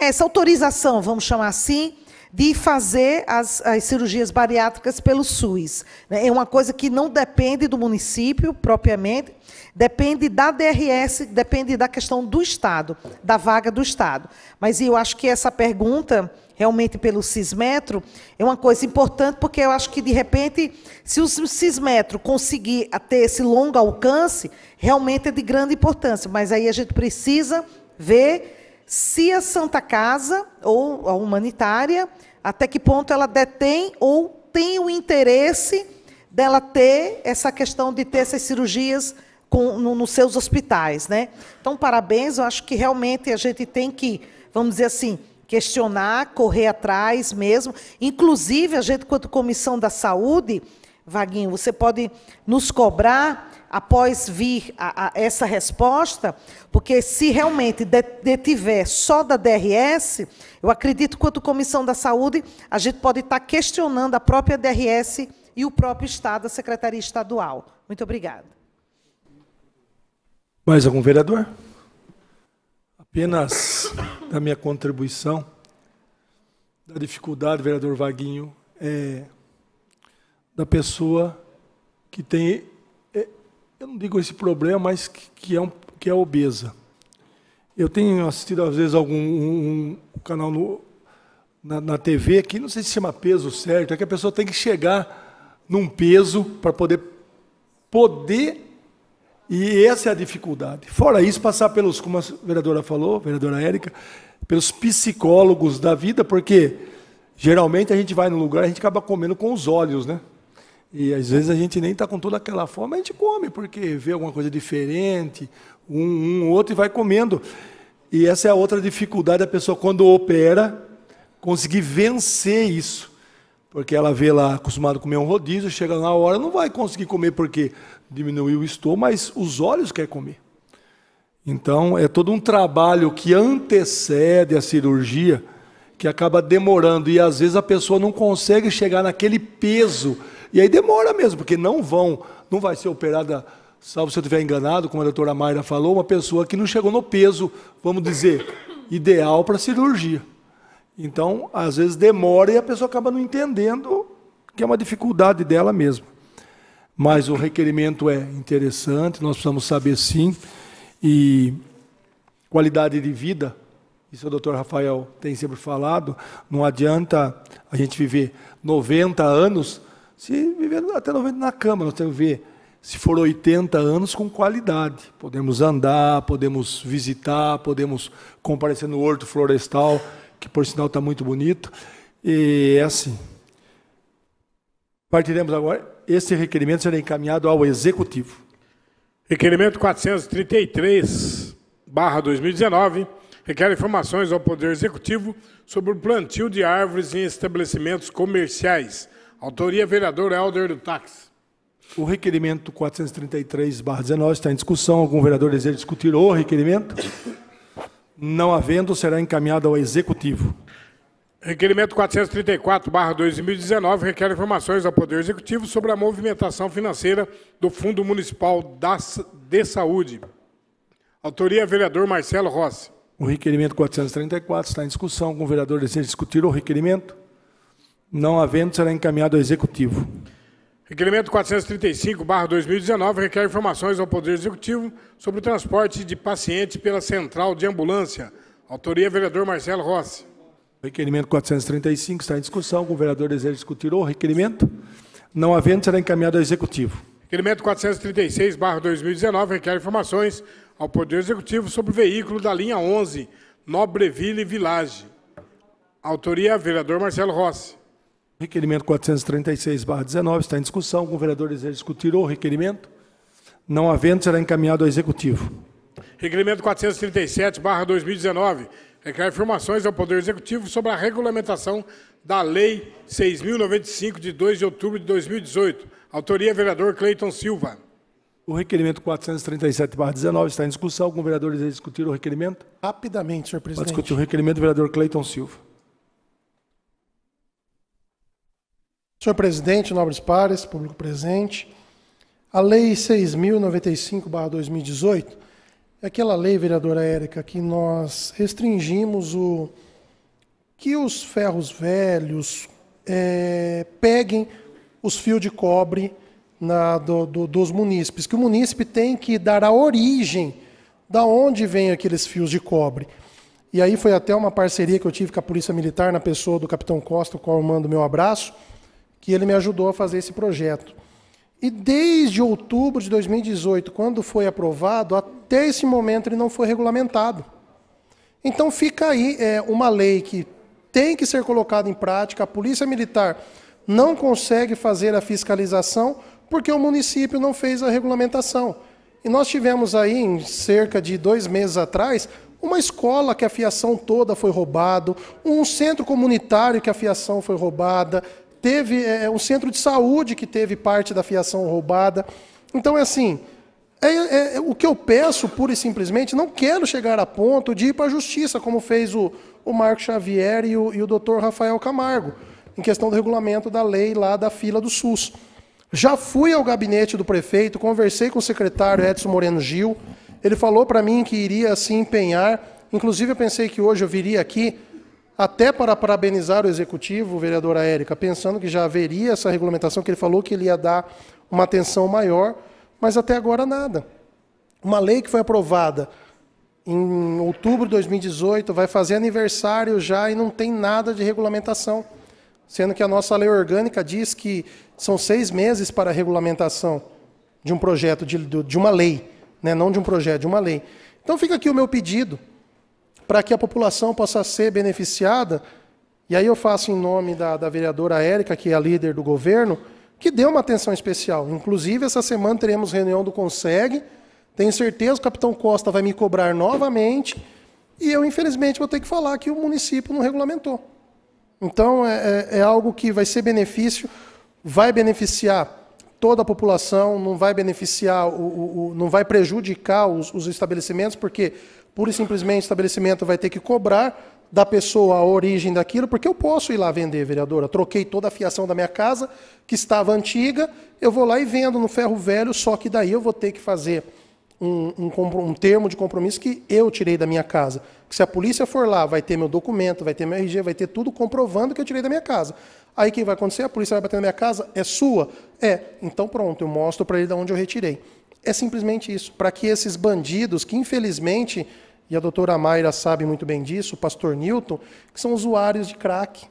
[SPEAKER 10] Essa autorização, vamos chamar assim, de fazer as, as cirurgias bariátricas pelo SUS. Né? É uma coisa que não depende do município propriamente, depende da DRS, depende da questão do Estado, da vaga do Estado. Mas eu acho que essa pergunta realmente pelo Cismetro, é uma coisa importante, porque eu acho que, de repente, se o Cismetro conseguir ter esse longo alcance, realmente é de grande importância. Mas aí a gente precisa ver se a Santa Casa ou a humanitária, até que ponto ela detém ou tem o interesse dela ter essa questão de ter essas cirurgias com, no, nos seus hospitais, né? Então, parabéns, eu acho que realmente a gente tem que, vamos dizer assim, questionar, correr atrás mesmo. Inclusive, a gente, quanto Comissão da Saúde, Vaguinho, você pode nos cobrar após vir a, a essa resposta, porque se realmente detiver só da DRS, eu acredito que, quanto Comissão da Saúde, a gente pode estar questionando a própria DRS e o próprio Estado, a Secretaria Estadual. Muito obrigada.
[SPEAKER 1] Mais algum vereador? Apenas da minha contribuição, da dificuldade, vereador Vaguinho, é da pessoa que tem, é, eu não digo esse problema, mas que, que é, um, que é obesa. Eu tenho assistido, às vezes, algum um, um canal no, na, na, TV, que não sei se chama peso certo, é que a pessoa tem que chegar num peso para poder poder e essa é a dificuldade. Fora isso, passar pelos, como a vereadora falou, a vereadora Érica, pelos psicólogos da vida, porque geralmente a gente vai num lugar, a gente acaba comendo com os olhos, né? E às vezes a gente nem está com toda aquela fome, a gente come, porque vê alguma coisa diferente, um, um outro, e vai comendo. E essa é a outra dificuldade da pessoa, quando opera, conseguir vencer isso. Porque ela vê lá, acostumado a comer um rodízio, chega na hora, não vai conseguir comer porque diminuiu o estômago, mas os olhos quer comer. Então, é todo um trabalho que antecede a cirurgia, que acaba demorando, e às vezes a pessoa não consegue chegar naquele peso e aí demora mesmo, porque não vão, não vai ser operada, salvo se eu estiver enganado, como a doutora Mayra falou, uma pessoa que não chegou no peso, vamos dizer, ideal para cirurgia. Então, às vezes demora e a pessoa acaba não entendendo que é uma dificuldade dela mesma. Mas o requerimento é interessante, nós precisamos saber sim. E qualidade de vida, isso o doutor Rafael tem sempre falado, não adianta a gente viver 90 anos se viver até 90 na cama, nós temos que ver, se for 80 anos, com qualidade. Podemos andar, podemos visitar, podemos comparecer no horto florestal, que por sinal está muito bonito. E é assim. Partiremos agora. esse requerimento
[SPEAKER 3] será encaminhado ao Executivo. Requerimento 433, barra 2019, requer informações ao Poder Executivo sobre o plantio de árvores em estabelecimentos comerciais – Autoria vereador Helder do Táxi.
[SPEAKER 1] O requerimento 433-19 está em discussão. Algum vereador deseja discutir o requerimento? Não havendo, será encaminhado ao Executivo.
[SPEAKER 3] Requerimento 434-2019 requer informações ao Poder Executivo sobre a movimentação financeira do Fundo Municipal de Saúde. Autoria, vereador Marcelo Rossi.
[SPEAKER 1] O requerimento 434 está em discussão. Algum vereador deseja discutir o requerimento? não havendo, será encaminhado ao Executivo.
[SPEAKER 3] Requerimento 435-2019 requer informações ao Poder Executivo sobre o transporte de pacientes pela central de ambulância. Autoria, vereador Marcelo Rossi.
[SPEAKER 1] Requerimento 435 está em discussão. O vereador deseja discutir o requerimento. Não havendo, será encaminhado ao Executivo.
[SPEAKER 3] Requerimento 436-2019 requer informações ao Poder Executivo sobre o veículo da linha 11, Nobreville Village. Autoria, vereador Marcelo Rossi.
[SPEAKER 1] Requerimento 436-19 está em discussão. O vereador deseja discutir o requerimento. Não havendo, será encaminhado ao Executivo.
[SPEAKER 3] Requerimento 437-2019 requer informações ao Poder Executivo sobre a regulamentação da Lei 6.095, de 2 de outubro de 2018. Autoria, vereador Cleiton Silva.
[SPEAKER 1] O requerimento 437-19 está em discussão. O vereador deseja discutir o requerimento? Rapidamente, senhor presidente. Para discutir o requerimento, vereador Cleiton Silva.
[SPEAKER 5] Senhor presidente, nobres pares, público presente, a Lei 6.095-2018 é aquela lei, vereadora Érica, que nós restringimos o que os ferros velhos é, peguem os fios de cobre na, do, do, dos munícipes, que o munícipe tem que dar a origem da onde vem aqueles fios de cobre. E aí foi até uma parceria que eu tive com a Polícia Militar na pessoa do Capitão Costa, o qual eu mando meu abraço que ele me ajudou a fazer esse projeto. E desde outubro de 2018, quando foi aprovado, até esse momento ele não foi regulamentado. Então fica aí é, uma lei que tem que ser colocada em prática, a Polícia Militar não consegue fazer a fiscalização porque o município não fez a regulamentação. E nós tivemos aí, em cerca de dois meses atrás, uma escola que a fiação toda foi roubada, um centro comunitário que a fiação foi roubada, teve é, um é, centro de saúde que teve parte da fiação roubada. Então, é assim, é, é, é, o que eu peço, pura e simplesmente, não quero chegar a ponto de ir para a justiça, como fez o, o Marco Xavier e o, e o doutor Rafael Camargo, em questão do regulamento da lei lá da fila do SUS. Já fui ao gabinete do prefeito, conversei com o secretário Edson Moreno Gil, ele falou para mim que iria se empenhar, inclusive eu pensei que hoje eu viria aqui até para parabenizar o executivo, vereadora Érica, pensando que já haveria essa regulamentação, que ele falou que ele ia dar uma atenção maior, mas até agora nada. Uma lei que foi aprovada em outubro de 2018 vai fazer aniversário já e não tem nada de regulamentação, sendo que a nossa lei orgânica diz que são seis meses para a regulamentação de um projeto, de, de uma lei, né? não de um projeto, de uma lei. Então fica aqui o meu pedido para que a população possa ser beneficiada. E aí eu faço em nome da, da vereadora Érica, que é a líder do governo, que deu uma atenção especial. Inclusive, essa semana teremos reunião do Conseg. Tenho certeza que o capitão Costa vai me cobrar novamente. E eu, infelizmente, vou ter que falar que o município não regulamentou. Então, é, é, é algo que vai ser benefício, vai beneficiar toda a população, não vai beneficiar, o, o, o não vai prejudicar os, os estabelecimentos, porque pura e simplesmente o estabelecimento vai ter que cobrar da pessoa a origem daquilo, porque eu posso ir lá vender, vereadora. Troquei toda a fiação da minha casa, que estava antiga, eu vou lá e vendo no ferro velho, só que daí eu vou ter que fazer um, um, um termo de compromisso que eu tirei da minha casa. Que se a polícia for lá, vai ter meu documento, vai ter meu RG, vai ter tudo comprovando que eu tirei da minha casa. Aí o que vai acontecer? A polícia vai bater na minha casa? É sua? É. Então pronto, eu mostro para ele de onde eu retirei. É simplesmente isso, para que esses bandidos, que infelizmente, e a doutora Mayra sabe muito bem disso, o pastor Newton, que são usuários de crack,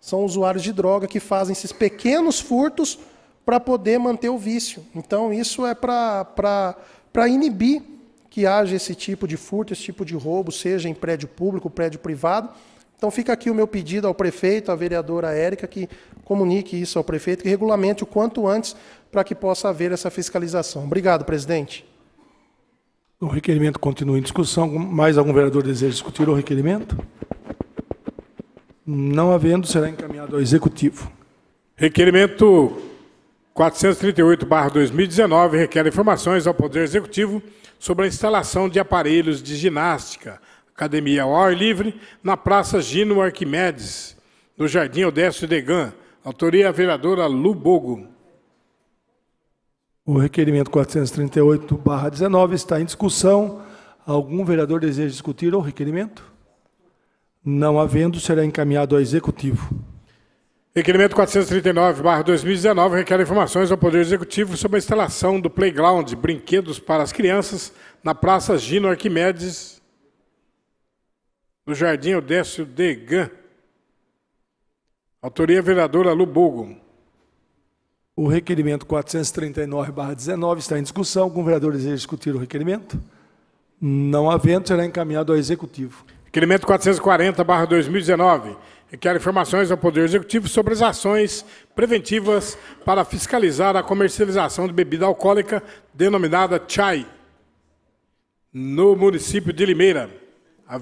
[SPEAKER 5] são usuários de droga que fazem esses pequenos furtos para poder manter o vício. Então, isso é para inibir que haja esse tipo de furto, esse tipo de roubo, seja em prédio público, prédio privado. Então, fica aqui o meu pedido ao prefeito, à vereadora Érica, que comunique isso ao prefeito, que regulamente o quanto antes para que possa haver essa fiscalização. Obrigado, presidente.
[SPEAKER 1] O requerimento continua em discussão. Mais algum vereador deseja discutir o requerimento? Não havendo,
[SPEAKER 3] será encaminhado ao executivo. Requerimento 438-2019 requer informações ao Poder Executivo sobre a instalação de aparelhos de ginástica, academia ao ar livre, na Praça Gino Arquimedes, no Jardim Odécio Degan. Autoria, vereadora Lu Bogo.
[SPEAKER 1] O requerimento 438-19 está em discussão. Algum vereador
[SPEAKER 3] deseja discutir o requerimento? Não havendo, será encaminhado ao Executivo. Requerimento 439-2019 requer informações ao Poder Executivo sobre a instalação do playground Brinquedos para as Crianças na Praça Gino Arquimedes, no Jardim Odécio Degan. Autoria, vereadora Lubugo.
[SPEAKER 1] O requerimento 439-19 está em discussão. O vereador deseja discutir o requerimento? Não havendo,
[SPEAKER 3] será encaminhado ao Executivo. Requerimento 440-2019 requer informações ao Poder Executivo sobre as ações preventivas para fiscalizar a comercialização de bebida alcoólica denominada chai no município de Limeira. A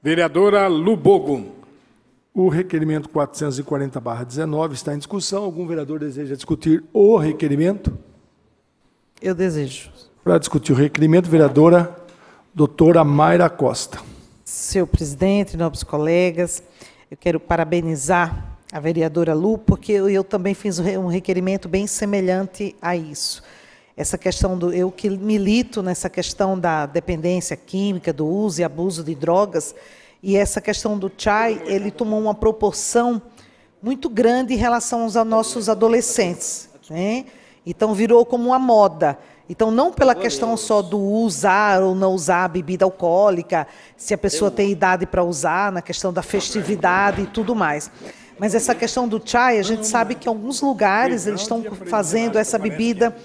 [SPEAKER 3] vereadora Lubogo.
[SPEAKER 1] O requerimento 440-19 está em discussão. Algum vereador deseja discutir o requerimento? Eu desejo. Para discutir o requerimento, vereadora doutora Mayra Costa.
[SPEAKER 10] Seu presidente, nobres colegas, eu quero parabenizar a vereadora Lu, porque eu, eu também fiz um requerimento bem semelhante a isso essa questão do eu que milito nessa questão da dependência química, do uso e abuso de drogas, e essa questão do chai, ele tomou uma proporção muito grande em relação aos nossos adolescentes. Né? Então, virou como uma moda. Então, não pela questão só do usar ou não usar a bebida alcoólica, se a pessoa tem idade para usar, na questão da festividade e tudo mais. Mas essa questão do chai, a gente sabe que em alguns lugares eles estão fazendo essa bebida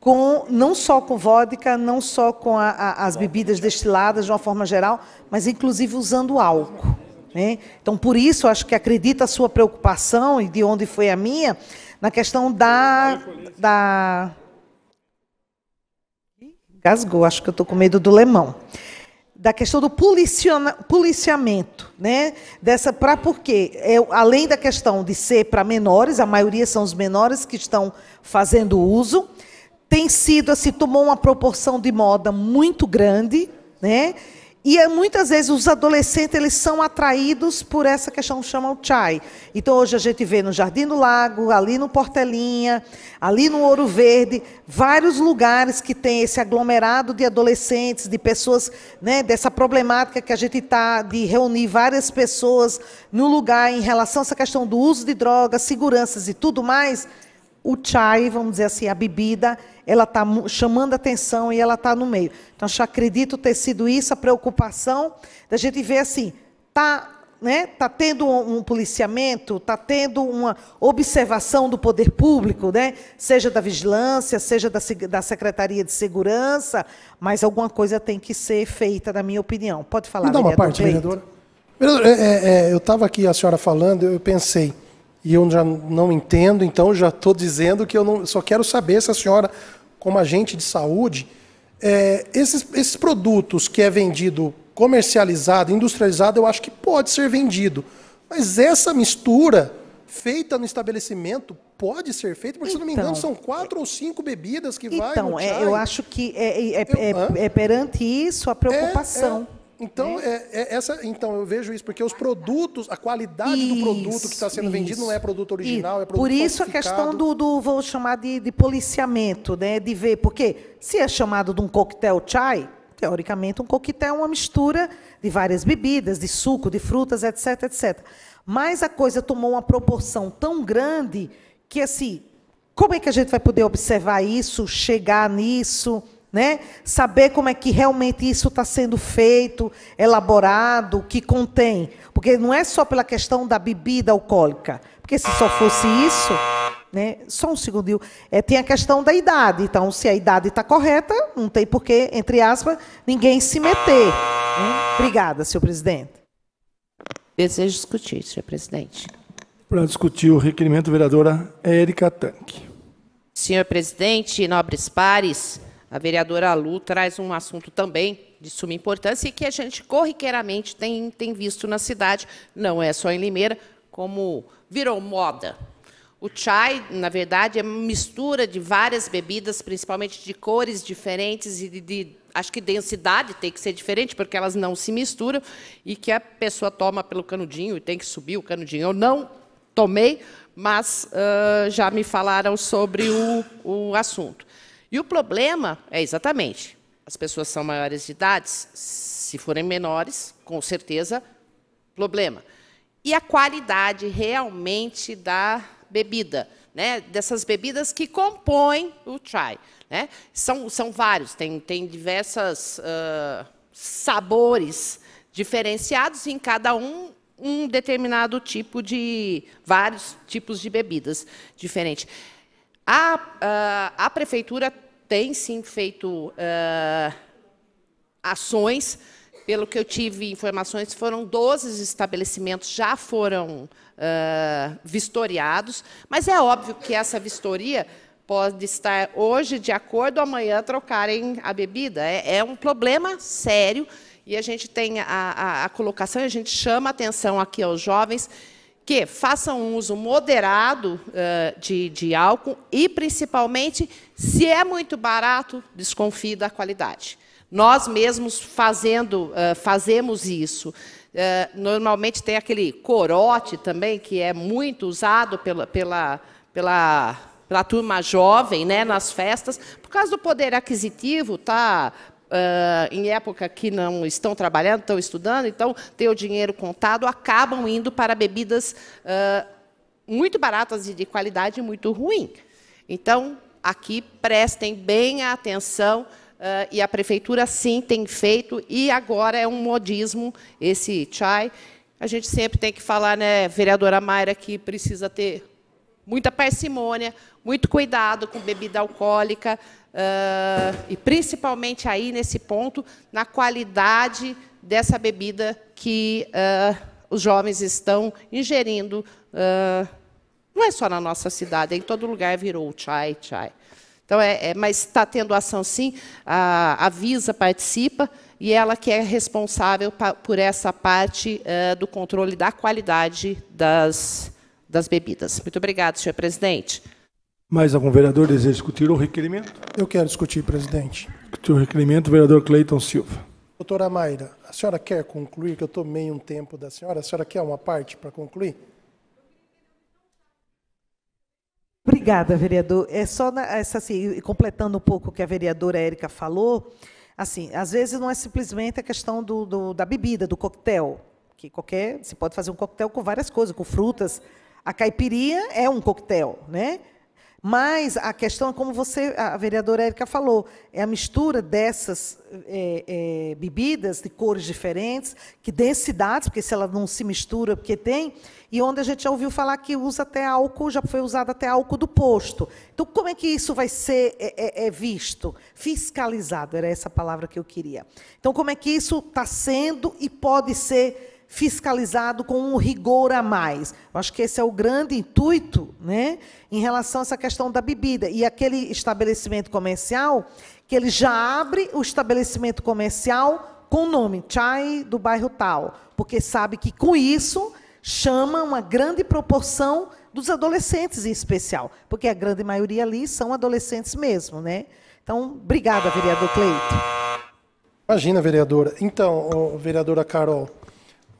[SPEAKER 10] com não só com vodka, não só com a, a, as bebidas destiladas de uma forma geral, mas inclusive usando álcool. Né? Então, por isso, acho que acredita a sua preocupação e de onde foi a minha na questão da da gasgou. Acho que eu estou com medo do lemão da questão do policiamento, né? Dessa para porque é, além da questão de ser para menores, a maioria são os menores que estão fazendo uso tem sido assim, tomou uma proporção de moda muito grande, né? E é, muitas vezes os adolescentes eles são atraídos por essa questão que chamam chai. Então hoje a gente vê no Jardim do Lago, ali no Portelinha, ali no Ouro Verde, vários lugares que tem esse aglomerado de adolescentes, de pessoas, né, dessa problemática que a gente está de reunir várias pessoas no lugar em relação a essa questão do uso de drogas, seguranças e tudo mais o chai, vamos dizer assim, a bebida, ela está chamando atenção e ela está no meio. Então, eu acredito ter sido isso a preocupação da gente ver assim, tá né, tá tendo um, policiamento, tá tendo uma observação do poder público, né, seja da vigilância, seja da, da Secretaria de Segurança, mas alguma coisa tem que ser feita, na minha opinião. Pode falar, Me dá uma parte, vereador.
[SPEAKER 5] vereador é, é, é eu estava aqui, a senhora falando, eu pensei e eu já não entendo, então já estou dizendo que eu não, só quero saber se a senhora, como agente de saúde, é, esses, esses produtos que é vendido comercializado, industrializado, eu acho que pode ser vendido. Mas essa mistura feita no estabelecimento pode ser feita, porque então, se não me engano então. são quatro ou cinco bebidas que então, vai. Então, é, eu acho
[SPEAKER 10] que é, é, é, é, perante isso a é, é. preocupação.
[SPEAKER 5] Então, né? É, é, essa, então, eu vejo isso, porque os produtos, a qualidade isso, do produto que está sendo isso. vendido não é produto original, e, é produto Por isso a questão do,
[SPEAKER 10] do, vou chamar de, de policiamento, né? de ver, porque se é chamado de um coquetel chai, teoricamente um coquetel é uma mistura de várias bebidas, de suco, de frutas, etc, etc. Mas a coisa tomou uma proporção tão grande que, assim, como é que a gente vai poder observar isso, chegar nisso né? Saber como é que realmente isso está sendo feito, elaborado, que contém, porque não é só pela questão da bebida alcoólica, porque se só fosse isso, né? Só um segundinho. É, tem a questão da idade. Então, se a idade está correta, não tem por que, entre aspas, ninguém se meter. Né? Obrigada, senhor presidente. Desejo discutir, senhor presidente.
[SPEAKER 1] Para discutir o requerimento, vereadora Érica Tanque.
[SPEAKER 9] Senhor presidente, nobres pares, a vereadora Lu traz um assunto também de suma importância e que a gente corriqueiramente tem, tem visto na cidade, não é só em Limeira, como virou moda. O chai, na verdade, é uma mistura de várias bebidas, principalmente de cores diferentes e de, de acho que densidade tem que ser diferente, porque elas não se misturam, e que a pessoa toma pelo canudinho e tem que subir o canudinho. Eu não tomei, mas uh, já me falaram sobre o, o assunto. E o problema é exatamente, as pessoas são maiores de idade, se forem menores, com certeza, problema. E a qualidade realmente da bebida, né? dessas bebidas que compõem o chai. Né? São, são vários, tem, tem diversos uh, sabores diferenciados em cada um um determinado tipo de vários tipos de bebidas diferentes. A, ah, a prefeitura tem sim feito uh, ações. Pelo que eu tive informações, foram 12 estabelecimentos já foram uh, vistoriados, mas é óbvio que essa vistoria pode estar hoje de acordo, amanhã trocarem a bebida. É, é um problema sério e a gente tem a, a, a colocação, a gente chama atenção aqui aos jovens que façam um uso moderado uh, de, de álcool e, principalmente, se é muito barato, desconfie da qualidade. Nós mesmos fazendo, uh, fazemos isso. Uh, normalmente tem aquele corote também, que é muito usado pela, pela, pela, pela turma jovem né, nas festas, por causa do poder aquisitivo, tá Uh, em época que não estão trabalhando, estão estudando, então têm o dinheiro contado, acabam indo para bebidas uh, muito baratas e de qualidade muito ruim. Então, aqui prestem bem a atenção. Uh, e a prefeitura sim tem feito e agora é um modismo esse chai. A gente sempre tem que falar, né, vereadora Mayra, que precisa ter muita parcimônia, muito cuidado com bebida alcoólica, Uh, e principalmente aí nesse ponto, na qualidade dessa bebida que uh, os jovens estão ingerindo. Uh, não é só na nossa cidade, em todo lugar virou chai, chai. Então, é, é mas está tendo ação sim, a, a, Visa participa e ela que é responsável pa, por essa parte do controle da qualidade das, das bebidas. Muito obrigada senhor presidente.
[SPEAKER 1] Mais algum vereador deseja discutir o requerimento? Eu quero discutir, presidente. Discutir o requerimento, vereador Cleiton Silva.
[SPEAKER 5] Doutora Mayra, a senhora quer concluir, que eu tomei um tempo da senhora, a senhora quer uma parte para concluir? Obrigada, vereador. É só na, essa,
[SPEAKER 10] assim, completando um pouco o que a vereadora Érica falou, assim, às vezes não é simplesmente a questão do, do, da bebida, do coquetel, que qualquer, se pode fazer um coquetel com várias coisas, com frutas. A caipirinha é um coquetel, né? Mas a questão é como você, a vereadora Érica falou, é a mistura dessas é, é, bebidas de cores diferentes, que densidades, porque se ela não se mistura, porque tem, e onde a gente já ouviu falar que usa até álcool, já foi usado até álcool do posto. Então, como é que isso vai ser é, é, é visto? Fiscalizado, era essa a palavra que eu queria. Então, como é que isso está sendo e pode ser fiscalizado com um rigor a mais. Eu acho que esse é o grande intuito né, em relação a essa questão da bebida. E aquele estabelecimento comercial, que ele já abre o estabelecimento comercial com o nome Chai do bairro tal, porque sabe que com isso chama uma grande proporção dos adolescentes em especial, porque a grande maioria ali são adolescentes mesmo, né? Então,
[SPEAKER 5] obrigada, vereador Cleito. Imagina, vereadora. Então, vereadora Carol,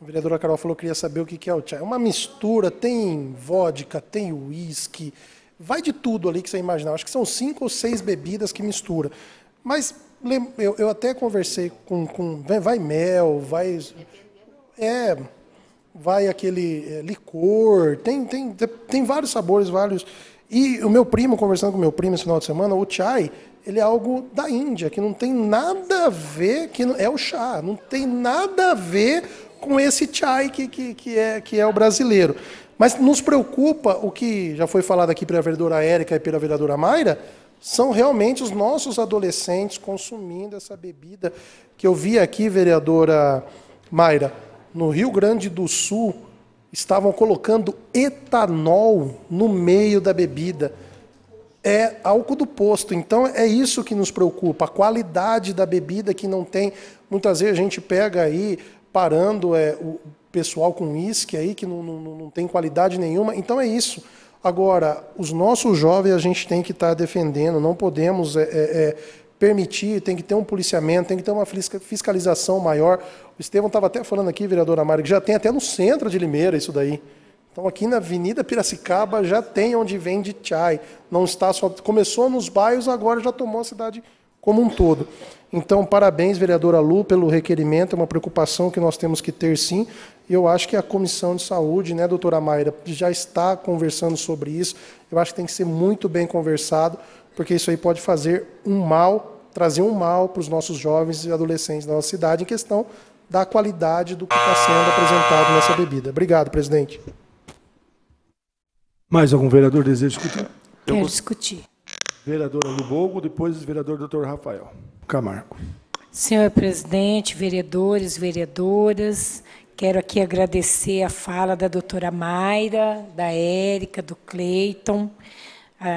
[SPEAKER 5] a vereadora Carol falou que queria saber o que é o chai. É uma mistura, tem vodka, tem uísque, vai de tudo ali que você imaginar. Acho que são cinco ou seis bebidas que mistura. Mas eu, eu até conversei com, com, Vai mel, vai. É. Vai aquele é, licor, tem, tem, tem vários sabores, vários. E o meu primo, conversando com meu primo esse final de semana, o chai, ele é algo da Índia, que não tem nada a ver, que não, é o chá, não tem nada a ver com esse chai que, que, que, é, que é o brasileiro. Mas nos preocupa o que já foi falado aqui pela vereadora Érica e pela vereadora Mayra, são realmente os nossos adolescentes consumindo essa bebida que eu vi aqui, vereadora Mayra, no Rio Grande do Sul, estavam colocando etanol no meio da bebida. É álcool do posto. Então é isso que nos preocupa, a qualidade da bebida que não tem. Muitas vezes a gente pega aí parando é, o pessoal com uísque aí, que não, não, não tem qualidade nenhuma. Então é isso. Agora, os nossos jovens a gente tem que estar tá defendendo, não podemos é, é, é, permitir, tem que ter um policiamento, tem que ter uma fiscalização maior. O Estevão estava até falando aqui, vereadora Amaro que já tem até no centro de Limeira isso daí. Então, aqui na Avenida Piracicaba já tem onde vende chai. Não está só. Começou nos bairros, agora já tomou a cidade como um todo. Então, parabéns, vereadora Lu, pelo requerimento, é uma preocupação que nós temos que ter sim. E Eu acho que a Comissão de Saúde, né, doutora Mayra, já está conversando sobre isso. Eu acho que tem que ser muito bem conversado, porque isso aí pode fazer um mal, trazer um mal para os nossos jovens e adolescentes da nossa cidade em questão da qualidade do que está sendo apresentado nessa bebida. Obrigado, presidente.
[SPEAKER 1] Mais algum vereador deseja discutir? Quero
[SPEAKER 8] discutir.
[SPEAKER 1] Vereadora Lubogo, depois o vereador Dr. Rafael Camargo.
[SPEAKER 8] Senhor presidente, vereadores, vereadoras, quero aqui agradecer a fala da doutora Mayra, da Érica, do Cleiton,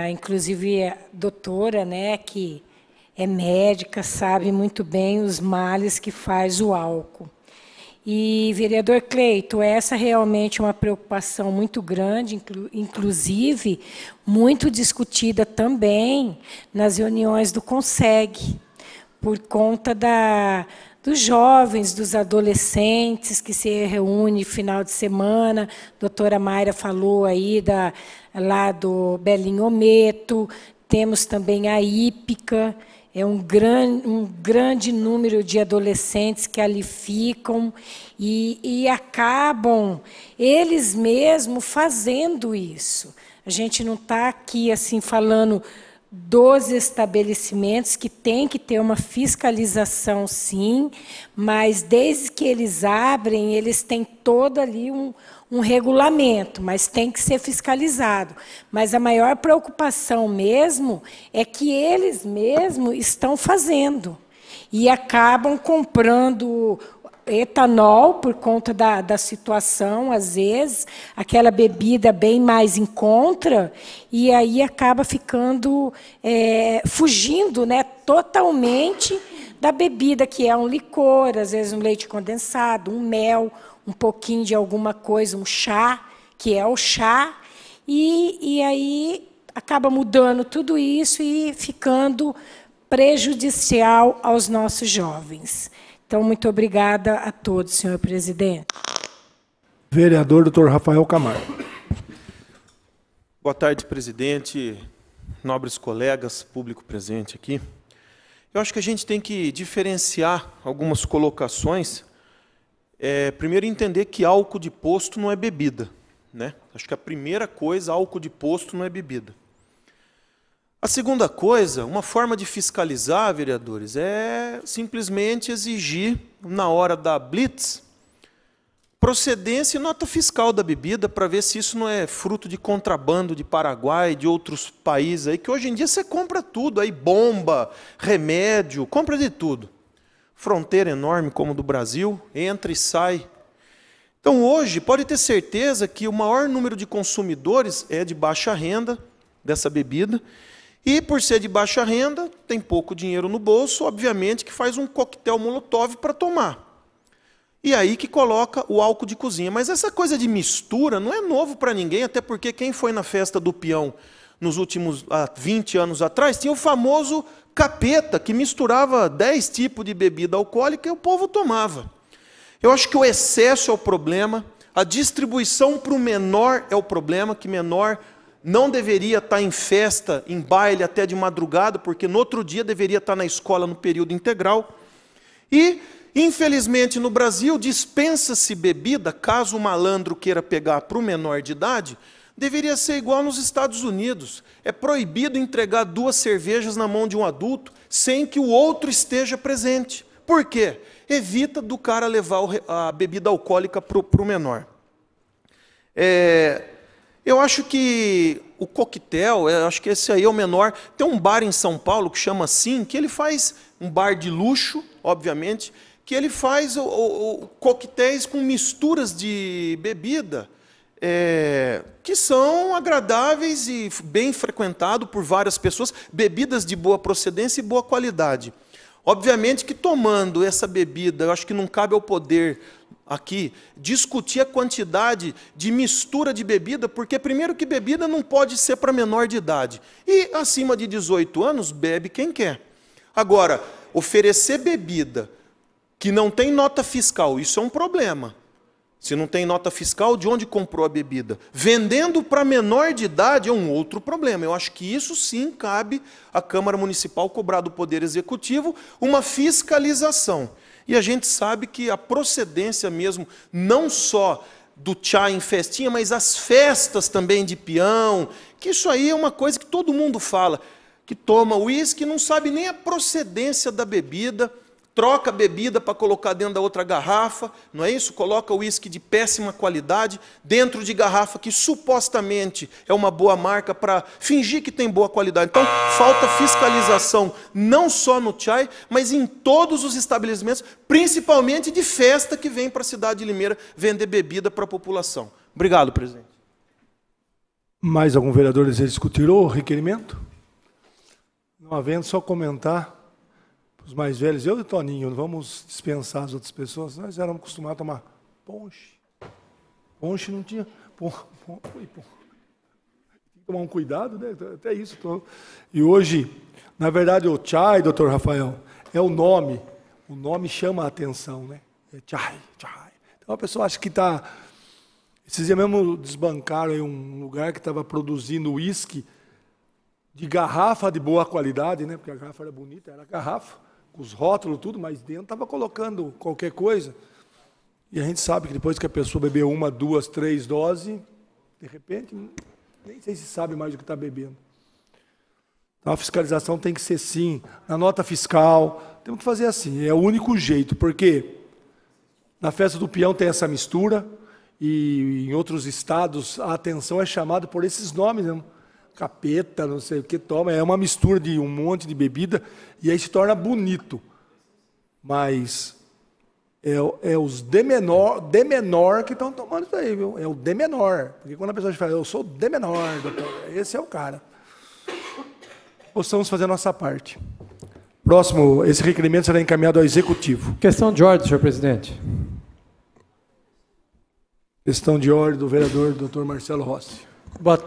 [SPEAKER 8] inclusive a doutora, né, que é médica, sabe muito bem os males que faz o álcool. E, vereador Cleito, essa realmente é uma preocupação muito grande, inclu inclusive muito discutida também nas reuniões do CONSEG, por conta da, dos jovens, dos adolescentes que se reúnem final de semana. A doutora Mayra falou aí da, lá do Belinho Ometo, temos também a Ípica, é um, gran, um grande número de adolescentes que ali ficam e, e acabam eles mesmos fazendo isso. A gente não está aqui assim falando dos estabelecimentos que tem que ter uma fiscalização, sim, mas desde que eles abrem, eles têm todo ali um, um regulamento, mas tem que ser fiscalizado. Mas a maior preocupação mesmo é que eles mesmos estão fazendo e acabam comprando etanol por conta da, da situação, às vezes, aquela bebida bem mais em contra, e aí acaba ficando, é, fugindo né, totalmente da bebida, que é um licor, às vezes um leite condensado, um mel, um pouquinho de alguma coisa, um chá, que é o chá, e, e aí acaba mudando tudo isso e ficando prejudicial aos nossos jovens. Então, muito obrigada a todos, senhor presidente.
[SPEAKER 1] Vereador doutor Rafael Camargo.
[SPEAKER 6] Boa tarde, presidente, nobres colegas, público presente aqui. Eu acho que a gente tem que diferenciar algumas colocações é, primeiro entender que álcool de posto não é bebida. Né? Acho que a primeira coisa, álcool de posto não é bebida. A segunda coisa, uma forma de fiscalizar, vereadores, é simplesmente exigir, na hora da blitz, procedência e nota fiscal da bebida para ver se isso não é fruto de contrabando de Paraguai, de outros países aí, que hoje em dia você compra tudo, aí bomba, remédio, compra de tudo fronteira enorme como a do Brasil, entra e sai. Então, hoje, pode ter certeza que o maior número de consumidores é de baixa renda dessa bebida. E por ser de baixa renda, tem pouco dinheiro no bolso, obviamente que faz um coquetel molotov para tomar. E aí que coloca o álcool de cozinha. Mas essa coisa de mistura não é novo para ninguém, até porque quem foi na festa do peão nos últimos ah, 20 anos atrás tinha o famoso capeta que misturava dez tipos de bebida alcoólica e o povo tomava. Eu acho que o excesso é o problema, a distribuição para o menor é o problema, que menor não deveria estar tá em festa, em baile até de madrugada, porque no outro dia deveria estar tá na escola no período integral. E, infelizmente, no Brasil, dispensa-se bebida caso o malandro queira pegar para o menor de idade, Deveria ser igual nos Estados Unidos. É proibido entregar duas cervejas na mão de um adulto sem que o outro esteja presente. Por quê? Evita do cara levar a bebida alcoólica para o menor. É, eu acho que o coquetel, é, acho que esse aí é o menor. Tem um bar em São Paulo que chama assim, que ele faz um bar de luxo, obviamente, que ele faz o, o, o coquetéis com misturas de bebida é, que são agradáveis e bem frequentado por várias pessoas, bebidas de boa procedência e boa qualidade. Obviamente que tomando essa bebida, eu acho que não cabe ao poder aqui discutir a quantidade de mistura de bebida, porque primeiro que bebida não pode ser para menor de idade. E acima de 18 anos bebe quem quer. Agora, oferecer bebida que não tem nota fiscal, isso é um problema. Se não tem nota fiscal, de onde comprou a bebida? Vendendo para menor de idade é um outro problema. Eu acho que isso sim cabe à Câmara Municipal cobrar do Poder Executivo uma fiscalização. E a gente sabe que a procedência mesmo, não só do chá em festinha, mas as festas também de peão, que isso aí é uma coisa que todo mundo fala, que toma uísque e não sabe nem a procedência da bebida troca a bebida para colocar dentro da outra garrafa, não é isso? Coloca uísque de péssima qualidade dentro de garrafa que supostamente é uma boa marca para fingir que tem boa qualidade. Então, falta fiscalização não só no chai, mas em todos os estabelecimentos, principalmente de festa que vem para a cidade de Limeira vender bebida para a população. Obrigado, presidente.
[SPEAKER 1] Mais algum vereador deseja discutir o requerimento? Não havendo, só comentar os mais velhos, eu e Toninho, vamos dispensar as outras pessoas, nós éramos acostumados a tomar ponche. Ponche não tinha. Tem que tomar um cuidado, né? Então, até isso. Tô... E hoje, na verdade, o chai, doutor Rafael, é o nome. O nome chama a atenção, né? É chai, chai. Então a pessoa acha que está. Esses iam mesmo desbancaram em um lugar que estava produzindo uísque de garrafa de boa qualidade, né? Porque a garrafa era bonita, era garrafa com os rótulos, tudo, mas dentro estava colocando qualquer coisa. E a gente sabe que depois que a pessoa bebeu uma, duas, três doses, de repente, nem sei se sabe mais do que está bebendo. Então a fiscalização tem que ser sim, na nota fiscal, temos que fazer assim, é o único jeito, porque na festa do peão tem essa mistura, e em outros estados a atenção é chamada por esses nomes mesmo. Né? capeta, não sei o que toma. É uma mistura de um monte de bebida e aí se torna bonito. Mas é, é os de menor, de menor que estão tomando isso aí, viu? É o de menor. Porque quando a pessoa fala, eu sou de menor, doutor, esse é o cara. Possamos fazer a nossa parte. Próximo, esse requerimento será encaminhado ao Executivo. Questão de ordem, senhor presidente.
[SPEAKER 2] Questão de ordem do vereador doutor Marcelo Rossi. Boa,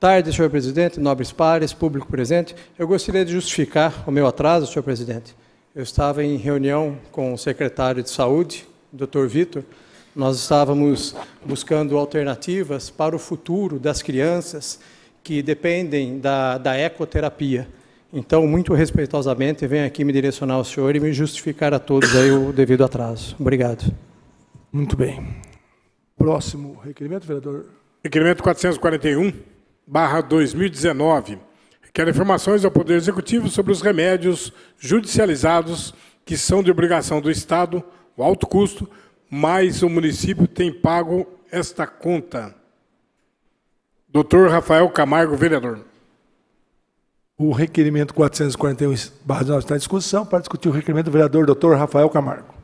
[SPEAKER 2] tarde, senhor presidente, nobres pares, público presente. Eu gostaria de justificar o meu atraso, senhor presidente. Eu estava em reunião com o secretário de Saúde, Dr. Vitor. Nós estávamos buscando alternativas para o futuro das crianças que dependem da, da ecoterapia. Então, muito respeitosamente, venho aqui me direcionar ao senhor e me justificar a todos aí o devido atraso. Obrigado. Muito bem.
[SPEAKER 1] Próximo requerimento, vereador.
[SPEAKER 3] Requerimento 441 barra 2019, requer informações ao Poder Executivo sobre os remédios judicializados que são de obrigação do Estado, o alto custo, mas o município tem pago esta conta. Doutor Rafael Camargo, vereador.
[SPEAKER 1] O requerimento 441 19 está em discussão. Para discutir o requerimento do vereador doutor Rafael Camargo.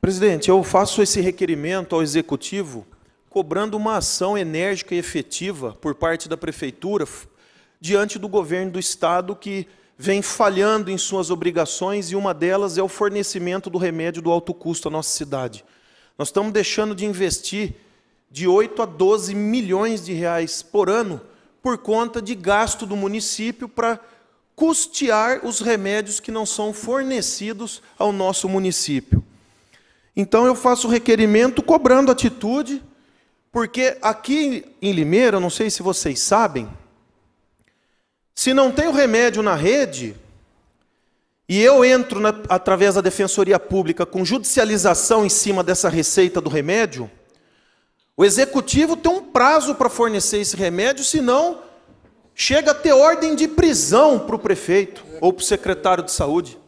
[SPEAKER 6] Presidente, eu faço esse requerimento ao Executivo cobrando uma ação enérgica e efetiva por parte da prefeitura diante do governo do estado que vem falhando em suas obrigações e uma delas é o fornecimento do remédio do alto custo à nossa cidade. Nós estamos deixando de investir de 8 a 12 milhões de reais por ano por conta de gasto do município para custear os remédios que não são fornecidos ao nosso município. Então eu faço requerimento cobrando atitude porque aqui em Limeira, não sei se vocês sabem, se não tem o remédio na rede, e eu entro na, através da Defensoria Pública com judicialização em cima dessa receita do remédio, o executivo tem um prazo para fornecer esse remédio, senão chega a ter ordem de prisão para o prefeito ou para o secretário de saúde.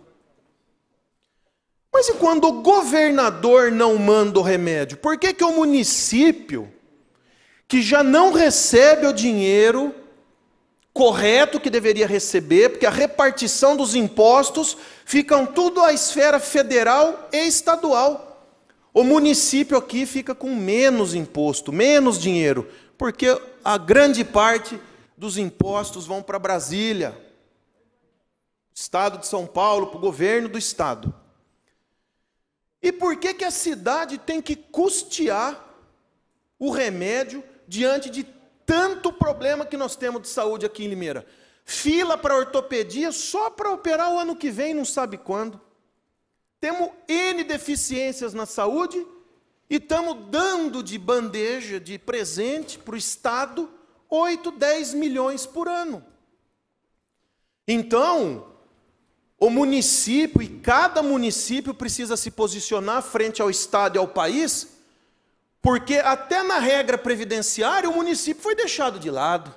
[SPEAKER 6] Mas e quando o governador não manda o remédio? Por que, que o município que já não recebe o dinheiro correto que deveria receber, porque a repartição dos impostos ficam tudo à esfera federal e estadual. O município aqui fica com menos imposto, menos dinheiro, porque a grande parte dos impostos vão para Brasília, Estado de São Paulo, para o governo do Estado. E por que, que a cidade tem que custear o remédio diante de tanto problema que nós temos de saúde aqui em Limeira. Fila para ortopedia só para operar o ano que vem, não sabe quando. Temos N deficiências na saúde e estamos dando de bandeja, de presente para o Estado, 8, 10 milhões por ano. Então, o município e cada município precisa se posicionar frente ao Estado e ao país porque até na regra previdenciária o município foi deixado de lado.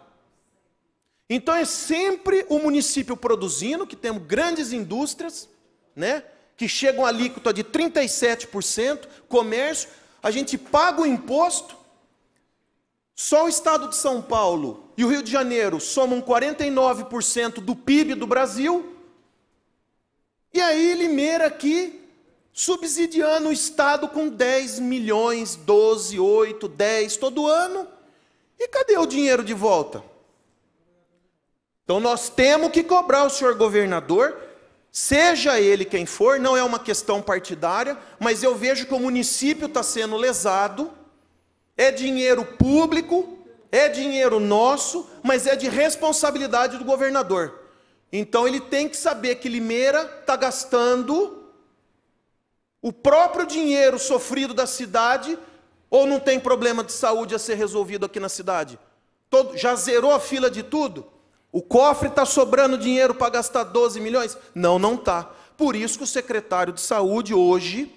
[SPEAKER 6] Então é sempre o município produzindo, que temos grandes indústrias, né, que chegam a alíquota de 37%, comércio, a gente paga o imposto. Só o estado de São Paulo e o Rio de Janeiro somam 49% do PIB do Brasil. E aí Limeira aqui subsidiando o Estado com 10 milhões, 12, 8, 10 todo ano. E cadê o dinheiro de volta? Então nós temos que cobrar o senhor governador, seja ele quem for, não é uma questão partidária, mas eu vejo que o município está sendo lesado, é dinheiro público, é dinheiro nosso, mas é de responsabilidade do governador. Então ele tem que saber que Limeira está gastando o próprio dinheiro sofrido da cidade ou não tem problema de saúde a ser resolvido aqui na cidade? Todo, já zerou a fila de tudo? O cofre está sobrando dinheiro para gastar 12 milhões? Não, não está. Por isso que o secretário de saúde hoje,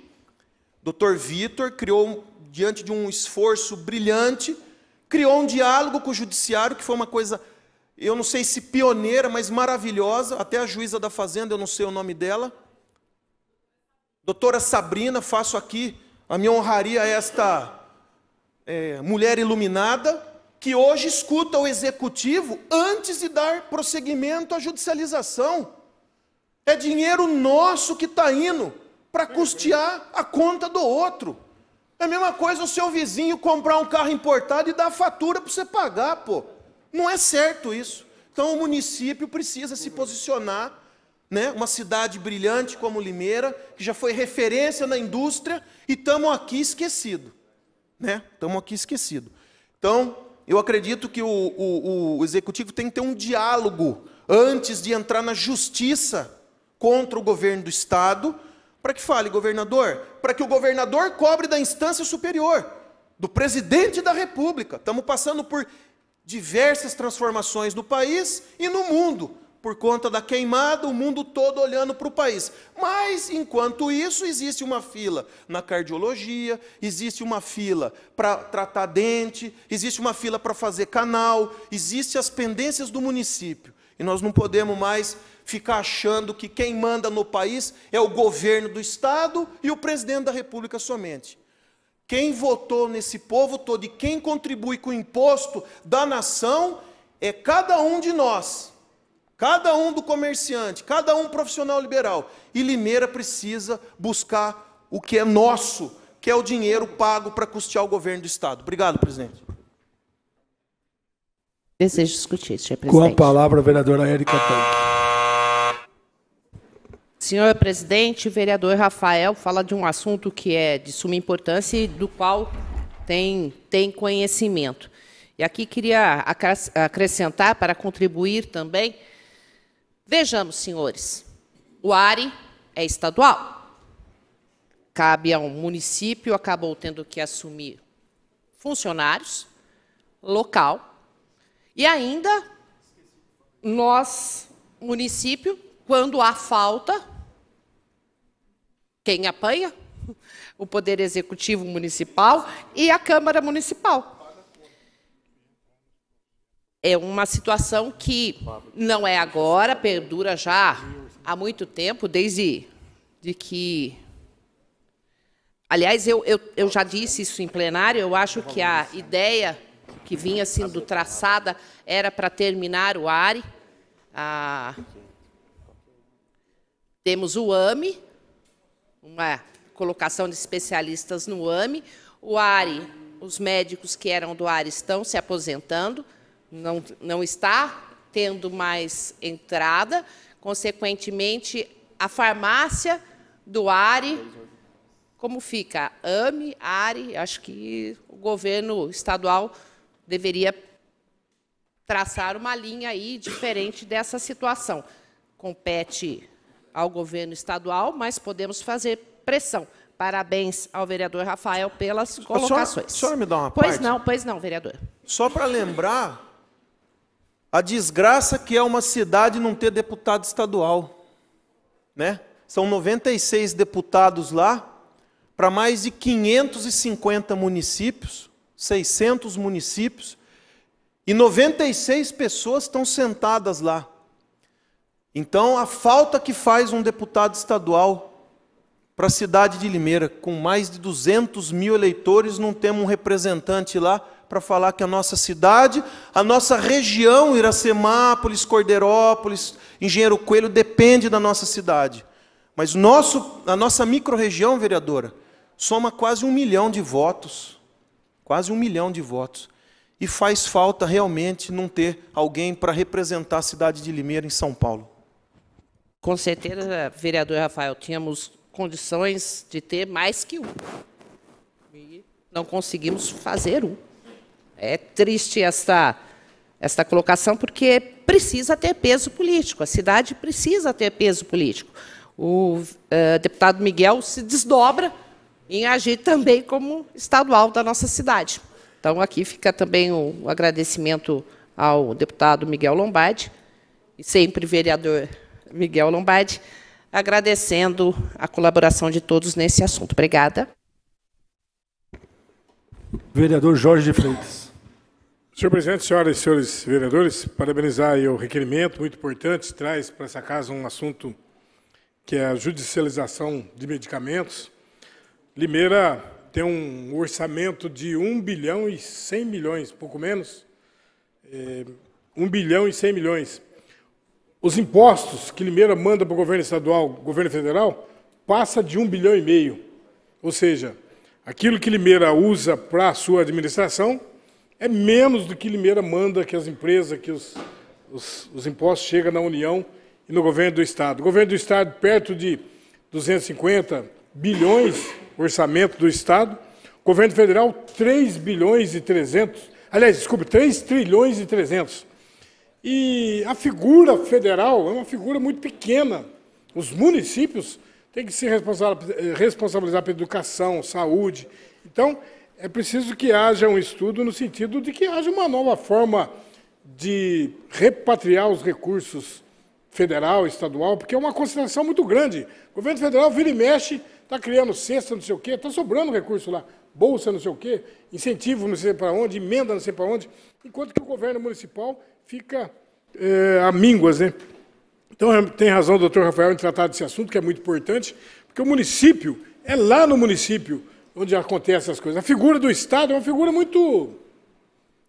[SPEAKER 6] Dr. Vitor, criou, diante de um esforço brilhante, criou um diálogo com o judiciário, que foi uma coisa, eu não sei se pioneira, mas maravilhosa. Até a juíza da Fazenda, eu não sei o nome dela, Doutora Sabrina, faço aqui a minha honraria a esta é, mulher iluminada que hoje escuta o executivo antes de dar prosseguimento à judicialização. É dinheiro nosso que está indo para custear a conta do outro. É a mesma coisa o seu vizinho comprar um carro importado e dar a fatura para você pagar, pô. Não é certo isso. Então o município precisa se posicionar né? uma cidade brilhante como Limeira, que já foi referência na indústria, e estamos aqui esquecido. Estamos né? aqui esquecido. Então, eu acredito que o, o, o executivo tem que ter um diálogo antes de entrar na justiça contra o governo do Estado, para que fale, governador, para que o governador cobre da instância superior, do presidente da República. Estamos passando por diversas transformações no país e no mundo por conta da queimada, o mundo todo olhando para o país. Mas, enquanto isso, existe uma fila na cardiologia, existe uma fila para tratar dente, existe uma fila para fazer canal, existem as pendências do município. E nós não podemos mais ficar achando que quem manda no país é o governo do Estado e o presidente da República somente. Quem votou nesse povo todo e quem contribui com o imposto da nação é cada um de nós cada um do comerciante, cada um profissional liberal. E Limeira precisa buscar o que é nosso, que é o dinheiro pago para custear o governo do Estado. Obrigado, presidente.
[SPEAKER 1] Desejo discutir, senhor presidente. Com a palavra, a vereadora Érica Tanque.
[SPEAKER 9] Senhor presidente, o vereador Rafael fala de um assunto que é de suma importância e do qual tem, tem conhecimento. E aqui queria acrescentar, para contribuir também, Vejamos, senhores, o ARE é estadual. Cabe a um município, acabou tendo que assumir funcionários, local, e ainda nós, município, quando há falta, quem apanha? O Poder Executivo Municipal e a Câmara Municipal é uma situação que não é agora, perdura já há muito tempo, desde de que. Aliás, eu, eu, eu já disse isso em plenário, eu acho que a ideia que vinha sendo traçada era para terminar o ARE. temos o AME, uma colocação de especialistas no AME. O ARE, os médicos que eram do ARE estão se aposentando não, não está tendo mais entrada, consequentemente, a farmácia do Ari, como fica? AME, Ari, acho que o governo estadual deveria traçar uma linha aí diferente dessa situação. Compete ao governo estadual, mas podemos fazer pressão. Parabéns ao vereador Rafael pelas colocações.
[SPEAKER 6] O senhor, me dá uma pois parte? Pois
[SPEAKER 9] não, pois não, vereador.
[SPEAKER 6] Só para lembrar a desgraça que é uma cidade não ter deputado estadual. Né? São 96 deputados lá, para mais de 550 municípios, 600 municípios, e 96 pessoas estão sentadas lá. Então, a falta que faz um deputado estadual para a cidade de Limeira, com mais de 200 mil eleitores, não temos um representante lá para falar que a nossa cidade, a nossa região, Iracemápolis, Cordeirópolis, Engenheiro Coelho, depende da nossa cidade. Mas nosso, a nossa microrregião, vereadora, soma quase um milhão de votos. Quase um milhão de votos. E faz falta realmente não ter alguém para representar a cidade de Limeira em São Paulo.
[SPEAKER 9] Com certeza, vereador Rafael, tínhamos condições de ter mais que um. E não conseguimos fazer um é triste essa, esta colocação, porque precisa ter peso político, a cidade precisa ter peso político. O uh, deputado Miguel se desdobra em agir também como estadual da nossa cidade. Então, aqui fica também o agradecimento ao deputado Miguel Lombardi, e sempre vereador Miguel Lombardi, agradecendo a colaboração de todos nesse assunto. Obrigada.
[SPEAKER 1] Vereador Jorge de Freitas.
[SPEAKER 3] Senhor presidente, senhoras e senhores vereadores, parabenizar o requerimento muito importante, traz para essa casa um assunto que é a judicialização de medicamentos. Limeira tem um orçamento de 1 bilhão e 100 milhões, pouco menos, é, eh, 1 bilhão e 100 milhões. Os impostos que Limeira manda para o governo estadual, governo federal, passa de 1 bilhão e meio. Ou seja, aquilo que Limeira usa para a sua administração, é menos do que Limeira manda que as empresas, que os, os, os impostos chegam na União e no governo do Estado. O governo do Estado, perto de 250 bilhões, orçamento do Estado. O governo federal, 3 bilhões e 300. Aliás, desculpe, 3 trilhões e 300. E a figura federal é uma figura muito pequena. Os municípios têm que se eh, responsabilizar pela educação, saúde. Então, é preciso que haja um estudo no sentido de que haja uma nova forma de repatriar os recursos federal, estadual, porque é uma concentração muito grande. O governo federal vira e mexe, está criando cesta, não sei o quê, está sobrando recurso lá, bolsa, não sei o quê, incentivo, não sei para onde, emenda, não sei para onde, enquanto que o governo municipal fica é, a mínguas. Né? Então, é, tem razão o doutor Rafael em tratar desse assunto, que é muito importante, porque o município, é lá no município onde acontecem essas coisas. A figura do Estado é uma figura muito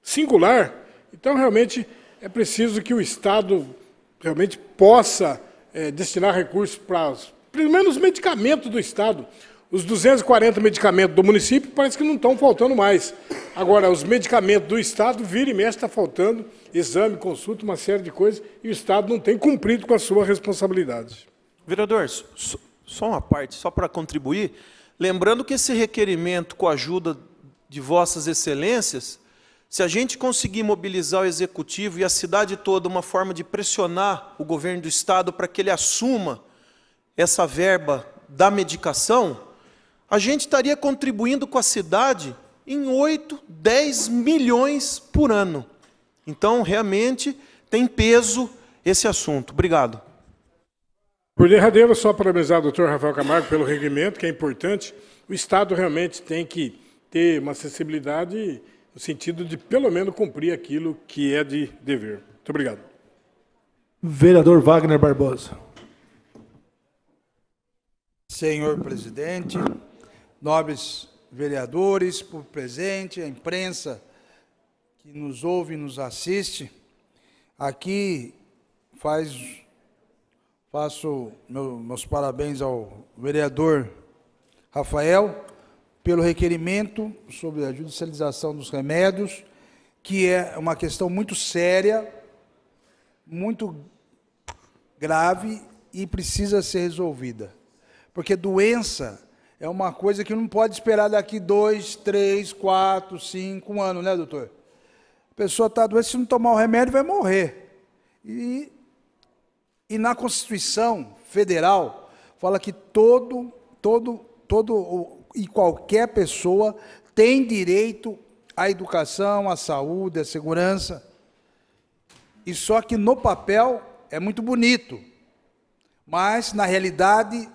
[SPEAKER 3] singular. Então, realmente, é preciso que o Estado realmente possa é, destinar recursos para, pelo menos, medicamentos do Estado. Os 240 medicamentos do município parece que não estão faltando mais. Agora, os medicamentos do Estado, vira e mexe, está faltando exame, consulta, uma série de coisas, e o Estado não tem cumprido com a sua responsabilidade. Vereador, só
[SPEAKER 6] uma parte, só para contribuir. Lembrando que esse requerimento, com a ajuda de Vossas Excelências, se a gente conseguir mobilizar o executivo e a cidade toda uma forma de pressionar o governo do estado para que ele assuma essa verba da medicação, a gente estaria contribuindo com a cidade em 8, 10 milhões por ano.
[SPEAKER 3] Então, realmente tem peso esse assunto. Obrigado. Por derradeiro, só para parabenizar o doutor Rafael Camargo pelo regimento, que é importante. O Estado realmente tem que ter uma sensibilidade no sentido de, pelo menos, cumprir aquilo que é de dever. Muito obrigado.
[SPEAKER 1] Vereador Wagner Barbosa.
[SPEAKER 4] Senhor presidente, nobres vereadores, por presente, a imprensa que nos ouve e nos assiste, aqui faz Passo meu, meus parabéns ao vereador Rafael pelo requerimento sobre a judicialização dos remédios, que é uma questão muito séria, muito grave e precisa ser resolvida. Porque doença é uma coisa que não pode esperar daqui dois, três, quatro, cinco um anos, né, doutor? A pessoa está doente, se não tomar o remédio, vai morrer. E e na Constituição Federal fala que todo, todo, todo e qualquer pessoa tem direito à educação, à saúde, à segurança. E só que no papel é muito bonito, mas na realidade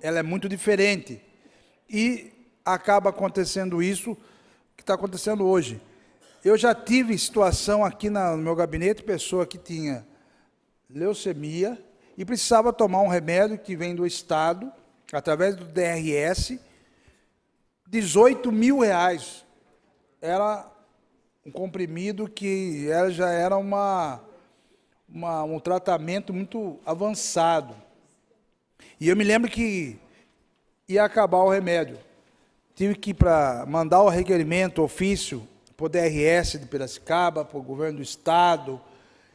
[SPEAKER 4] ela é muito diferente. E acaba acontecendo isso que está acontecendo hoje. Eu já tive situação aqui na, no meu gabinete, pessoa que tinha leucemia e precisava tomar um remédio que vem do Estado, através do DRS, 18 mil reais. Era um comprimido que era, já era uma, uma, um tratamento muito avançado. E eu me lembro que ia acabar o remédio. Tive que para mandar o requerimento, ofício, para o DRS de Piracicaba, para o governo do Estado,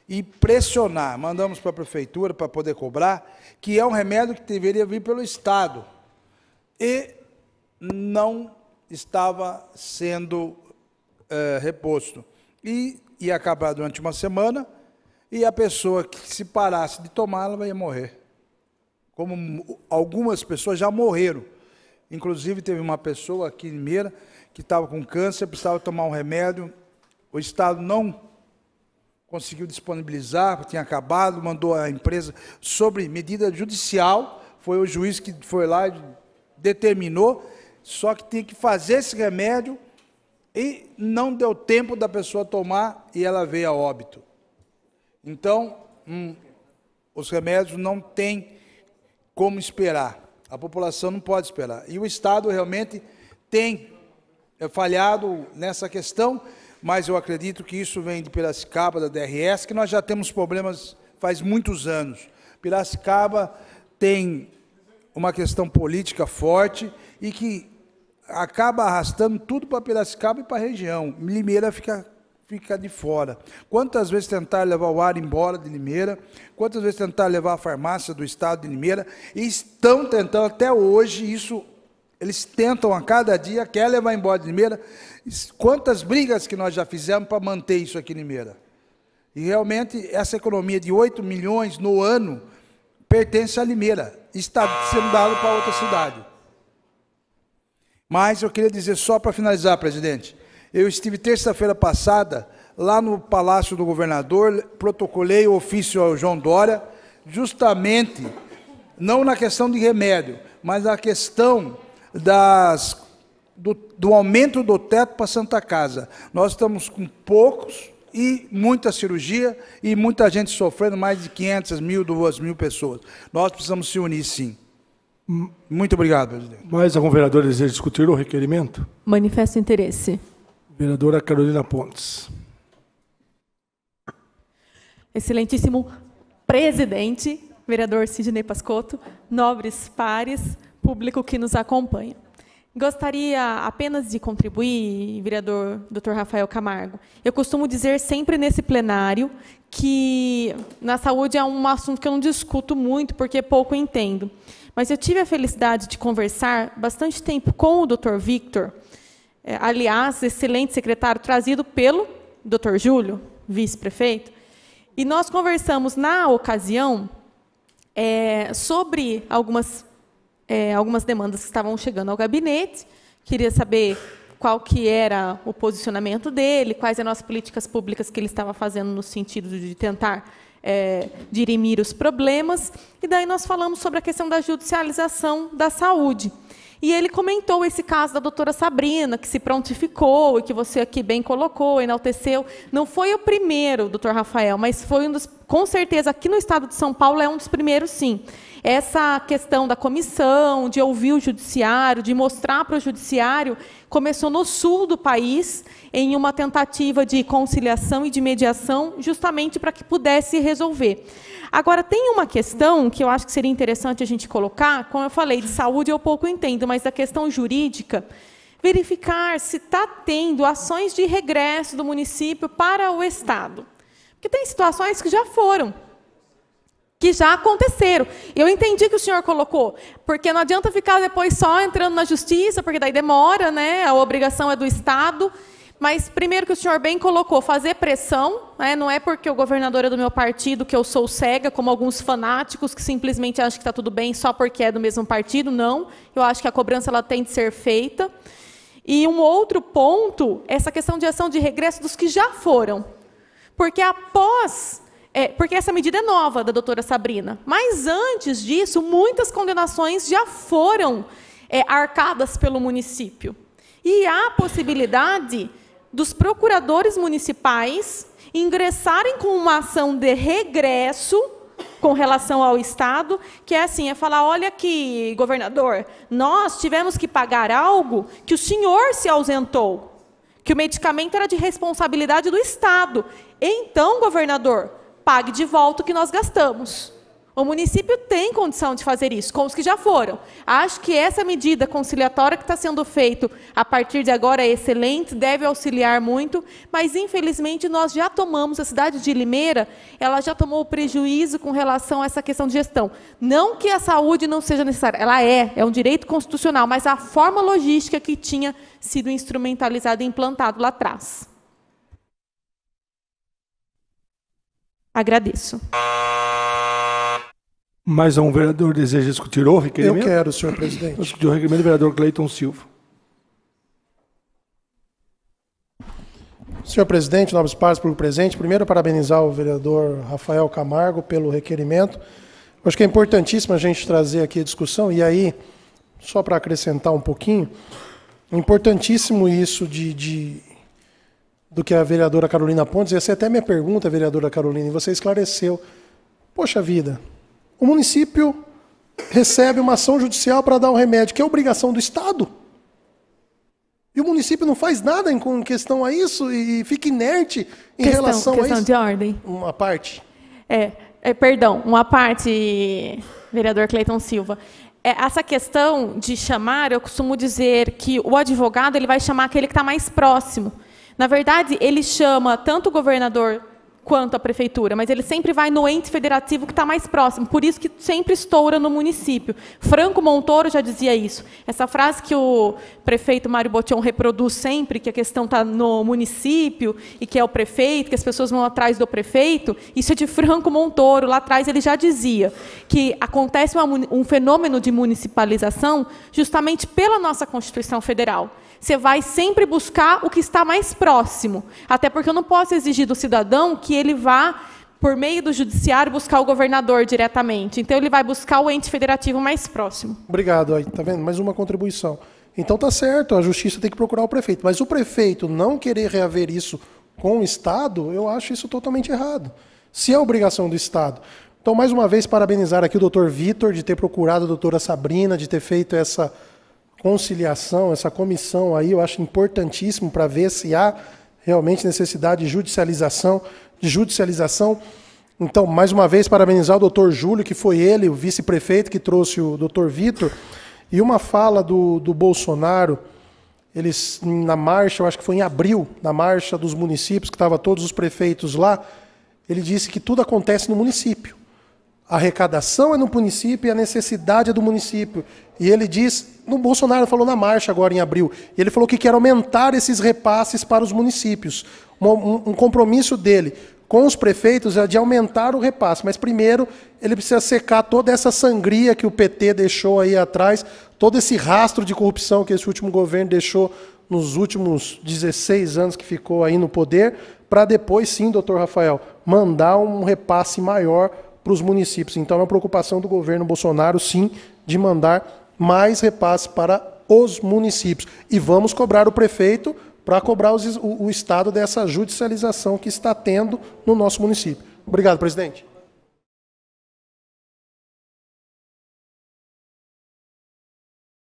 [SPEAKER 4] e pressionar. Mandamos para a prefeitura para poder cobrar, que é um remédio que deveria vir pelo Estado. E não estava sendo eh, reposto. E ia acabar durante uma semana, e a pessoa que se parasse de tomar, ela ia morrer. Como algumas pessoas já morreram. Inclusive, teve uma pessoa aqui em Meira que estava com câncer, precisava tomar um remédio. O Estado não conseguiu disponibilizar, tinha acabado, mandou a empresa sobre medida judicial, foi o juiz que foi lá e determinou, só que tinha que fazer esse remédio e não deu tempo da pessoa tomar e ela veio a óbito. Então, hum, os remédios não têm como esperar. A população não pode esperar. E o Estado realmente tem eh, falhado nessa questão mas eu acredito que isso vem de Piracicaba, da DRS, que nós já temos problemas faz muitos anos. Piracicaba tem uma questão política forte e que acaba arrastando tudo para Piracicaba e para a região. Limeira fica, fica de fora. Quantas vezes tentar levar o ar embora de Limeira, quantas vezes tentar levar a farmácia do estado de Limeira, e estão tentando até hoje isso. Eles tentam a cada dia, quer levar embora de Limeira, Quantas brigas que nós já fizemos para manter isso aqui em Limeira? E realmente essa economia de 8 milhões no ano pertence a Limeira, está sendo dado para outra cidade. Mas eu queria dizer só para finalizar, presidente, eu estive terça-feira passada lá no Palácio do Governador, protocolei o ofício ao João Dória, justamente não na questão de remédio, mas na questão das do, do aumento do teto para a Santa Casa. Nós estamos com poucos e muita cirurgia e muita gente sofrendo, mais de 500 mil, 2 mil pessoas. Nós precisamos se unir, sim. Muito obrigado, presidente.
[SPEAKER 1] Mais algum vereador deseja discutir o requerimento?
[SPEAKER 11] Manifesto interesse.
[SPEAKER 1] Vereadora Carolina Pontes.
[SPEAKER 11] Excelentíssimo presidente, vereador Sidney Pascotto, nobres pares, público que nos acompanha. Gostaria apenas de contribuir, vereador Dr. Rafael Camargo. Eu costumo dizer sempre nesse plenário que na saúde é um assunto que eu não discuto muito, porque pouco entendo. Mas eu tive a felicidade de conversar bastante tempo com o Dr. Victor, eh, aliás, excelente secretário trazido pelo Dr. Júlio, vice-prefeito, e nós conversamos na ocasião é, sobre algumas é, algumas demandas que estavam chegando ao gabinete, queria saber qual que era o posicionamento dele, quais eram as políticas públicas que ele estava fazendo no sentido de tentar é, dirimir os problemas. E daí nós falamos sobre a questão da judicialização da saúde. E ele comentou esse caso da doutora Sabrina, que se prontificou e que você aqui bem colocou, enalteceu. Não foi o primeiro, doutor Rafael, mas foi um dos com certeza aqui no estado de São Paulo é um dos primeiros, sim. Essa questão da comissão, de ouvir o judiciário, de mostrar para o judiciário, começou no sul do país, em uma tentativa de conciliação e de mediação, justamente para que pudesse resolver. Agora, tem uma questão que eu acho que seria interessante a gente colocar, como eu falei, de saúde eu pouco entendo, mas da questão jurídica, verificar se está tendo ações de regresso do município para o Estado. Porque tem situações que já foram, que já aconteceram. Eu entendi que o senhor colocou, porque não adianta ficar depois só entrando na justiça, porque daí demora, né? A obrigação é do Estado. Mas primeiro que o senhor bem colocou, fazer pressão, né? não é porque o governador é do meu partido que eu sou cega, como alguns fanáticos que simplesmente acham que está tudo bem só porque é do mesmo partido. Não, eu acho que a cobrança ela tem de ser feita. E um outro ponto, essa questão de ação de regresso dos que já foram. Porque após. É, porque essa medida é nova da doutora Sabrina. Mas antes disso, muitas condenações já foram é, arcadas pelo município. E há a possibilidade dos procuradores municipais ingressarem com uma ação de regresso com relação ao Estado, que é assim, é falar, olha aqui, governador, nós tivemos que pagar algo que o senhor se ausentou, que o medicamento era de responsabilidade do Estado, então, governador, pague de volta o que nós gastamos. O município tem condição de fazer isso, com os que já foram. Acho que essa medida conciliatória que está sendo feita a partir de agora é excelente, deve auxiliar muito, mas infelizmente nós já tomamos, a cidade de Limeira, ela já tomou prejuízo com relação a essa questão de gestão. Não que a saúde não seja necessária, ela é, é um direito constitucional, mas a forma logística que tinha sido instrumentalizada e implantado lá atrás.
[SPEAKER 5] Agradeço.
[SPEAKER 1] Mais um vereador deseja discutir o requerimento? Eu quero,
[SPEAKER 5] senhor presidente. discutir o requerimento do
[SPEAKER 1] vereador Cleiton Silva.
[SPEAKER 5] Senhor presidente, nobres pares, por presente. Primeiro, parabenizar o vereador Rafael Camargo pelo requerimento. Acho que é importantíssimo a gente trazer aqui a discussão, e aí, só para acrescentar um pouquinho, é importantíssimo isso de, de do que a vereadora Carolina Pontes. Essa é até minha pergunta, vereadora Carolina, e você esclareceu. Poxa vida, o município recebe uma ação judicial para dar o um remédio, que é obrigação do Estado. E o município não faz nada em questão a isso e fica inerte em questão, relação questão a isso. Questão de
[SPEAKER 11] ordem. Uma parte. É, é, perdão, uma parte, vereador Cleiton Silva. É, essa questão de chamar, eu costumo dizer que o advogado ele vai chamar aquele que está mais próximo. Na verdade, ele chama tanto o governador quanto a prefeitura, mas ele sempre vai no ente federativo que está mais próximo, por isso que sempre estoura no município. Franco Montoro já dizia isso. Essa frase que o prefeito Mário Botion reproduz sempre, que a questão está no município e que é o prefeito, que as pessoas vão atrás do prefeito, isso é de Franco Montoro. Lá atrás ele já dizia que acontece um fenômeno de municipalização justamente pela nossa Constituição Federal. Você vai sempre buscar o que está mais próximo. Até porque eu não posso exigir do cidadão que ele vá por meio do judiciário, buscar o governador diretamente. Então, ele vai buscar o ente federativo mais próximo.
[SPEAKER 5] Obrigado. Está tá vendo? Mais uma contribuição. Então, tá certo, a justiça tem que procurar o prefeito. Mas o prefeito não querer reaver isso com o Estado, eu acho isso totalmente errado. Se é obrigação do Estado. Então, mais uma vez, parabenizar aqui o doutor Vitor de ter procurado a doutora Sabrina, de ter feito essa conciliação, essa comissão aí, eu acho importantíssimo para ver se há realmente necessidade de judicialização, de judicialização. Então, mais uma vez, parabenizar o doutor Júlio, que foi ele, o vice-prefeito, que trouxe o doutor Vitor. E uma fala do, do Bolsonaro, eles na marcha, eu acho que foi em abril, na marcha dos municípios, que estava todos os prefeitos lá, ele disse que tudo acontece no município. A arrecadação é no município e a necessidade é do município. E ele diz, no Bolsonaro falou na marcha agora em abril, ele falou que quer aumentar esses repasses para os municípios. Um, um, um compromisso dele com os prefeitos é de aumentar o repasse, mas primeiro ele precisa secar toda essa sangria que o PT deixou aí atrás, todo esse rastro de corrupção que esse último governo deixou nos últimos 16 anos que ficou aí no poder, para depois sim, doutor Rafael, mandar um repasse maior para os municípios. Então, é uma preocupação do governo Bolsonaro, sim, de mandar mais repasse para os municípios. E vamos cobrar o prefeito para cobrar os, o, o estado dessa judicialização que está tendo no
[SPEAKER 4] nosso município. Obrigado, presidente.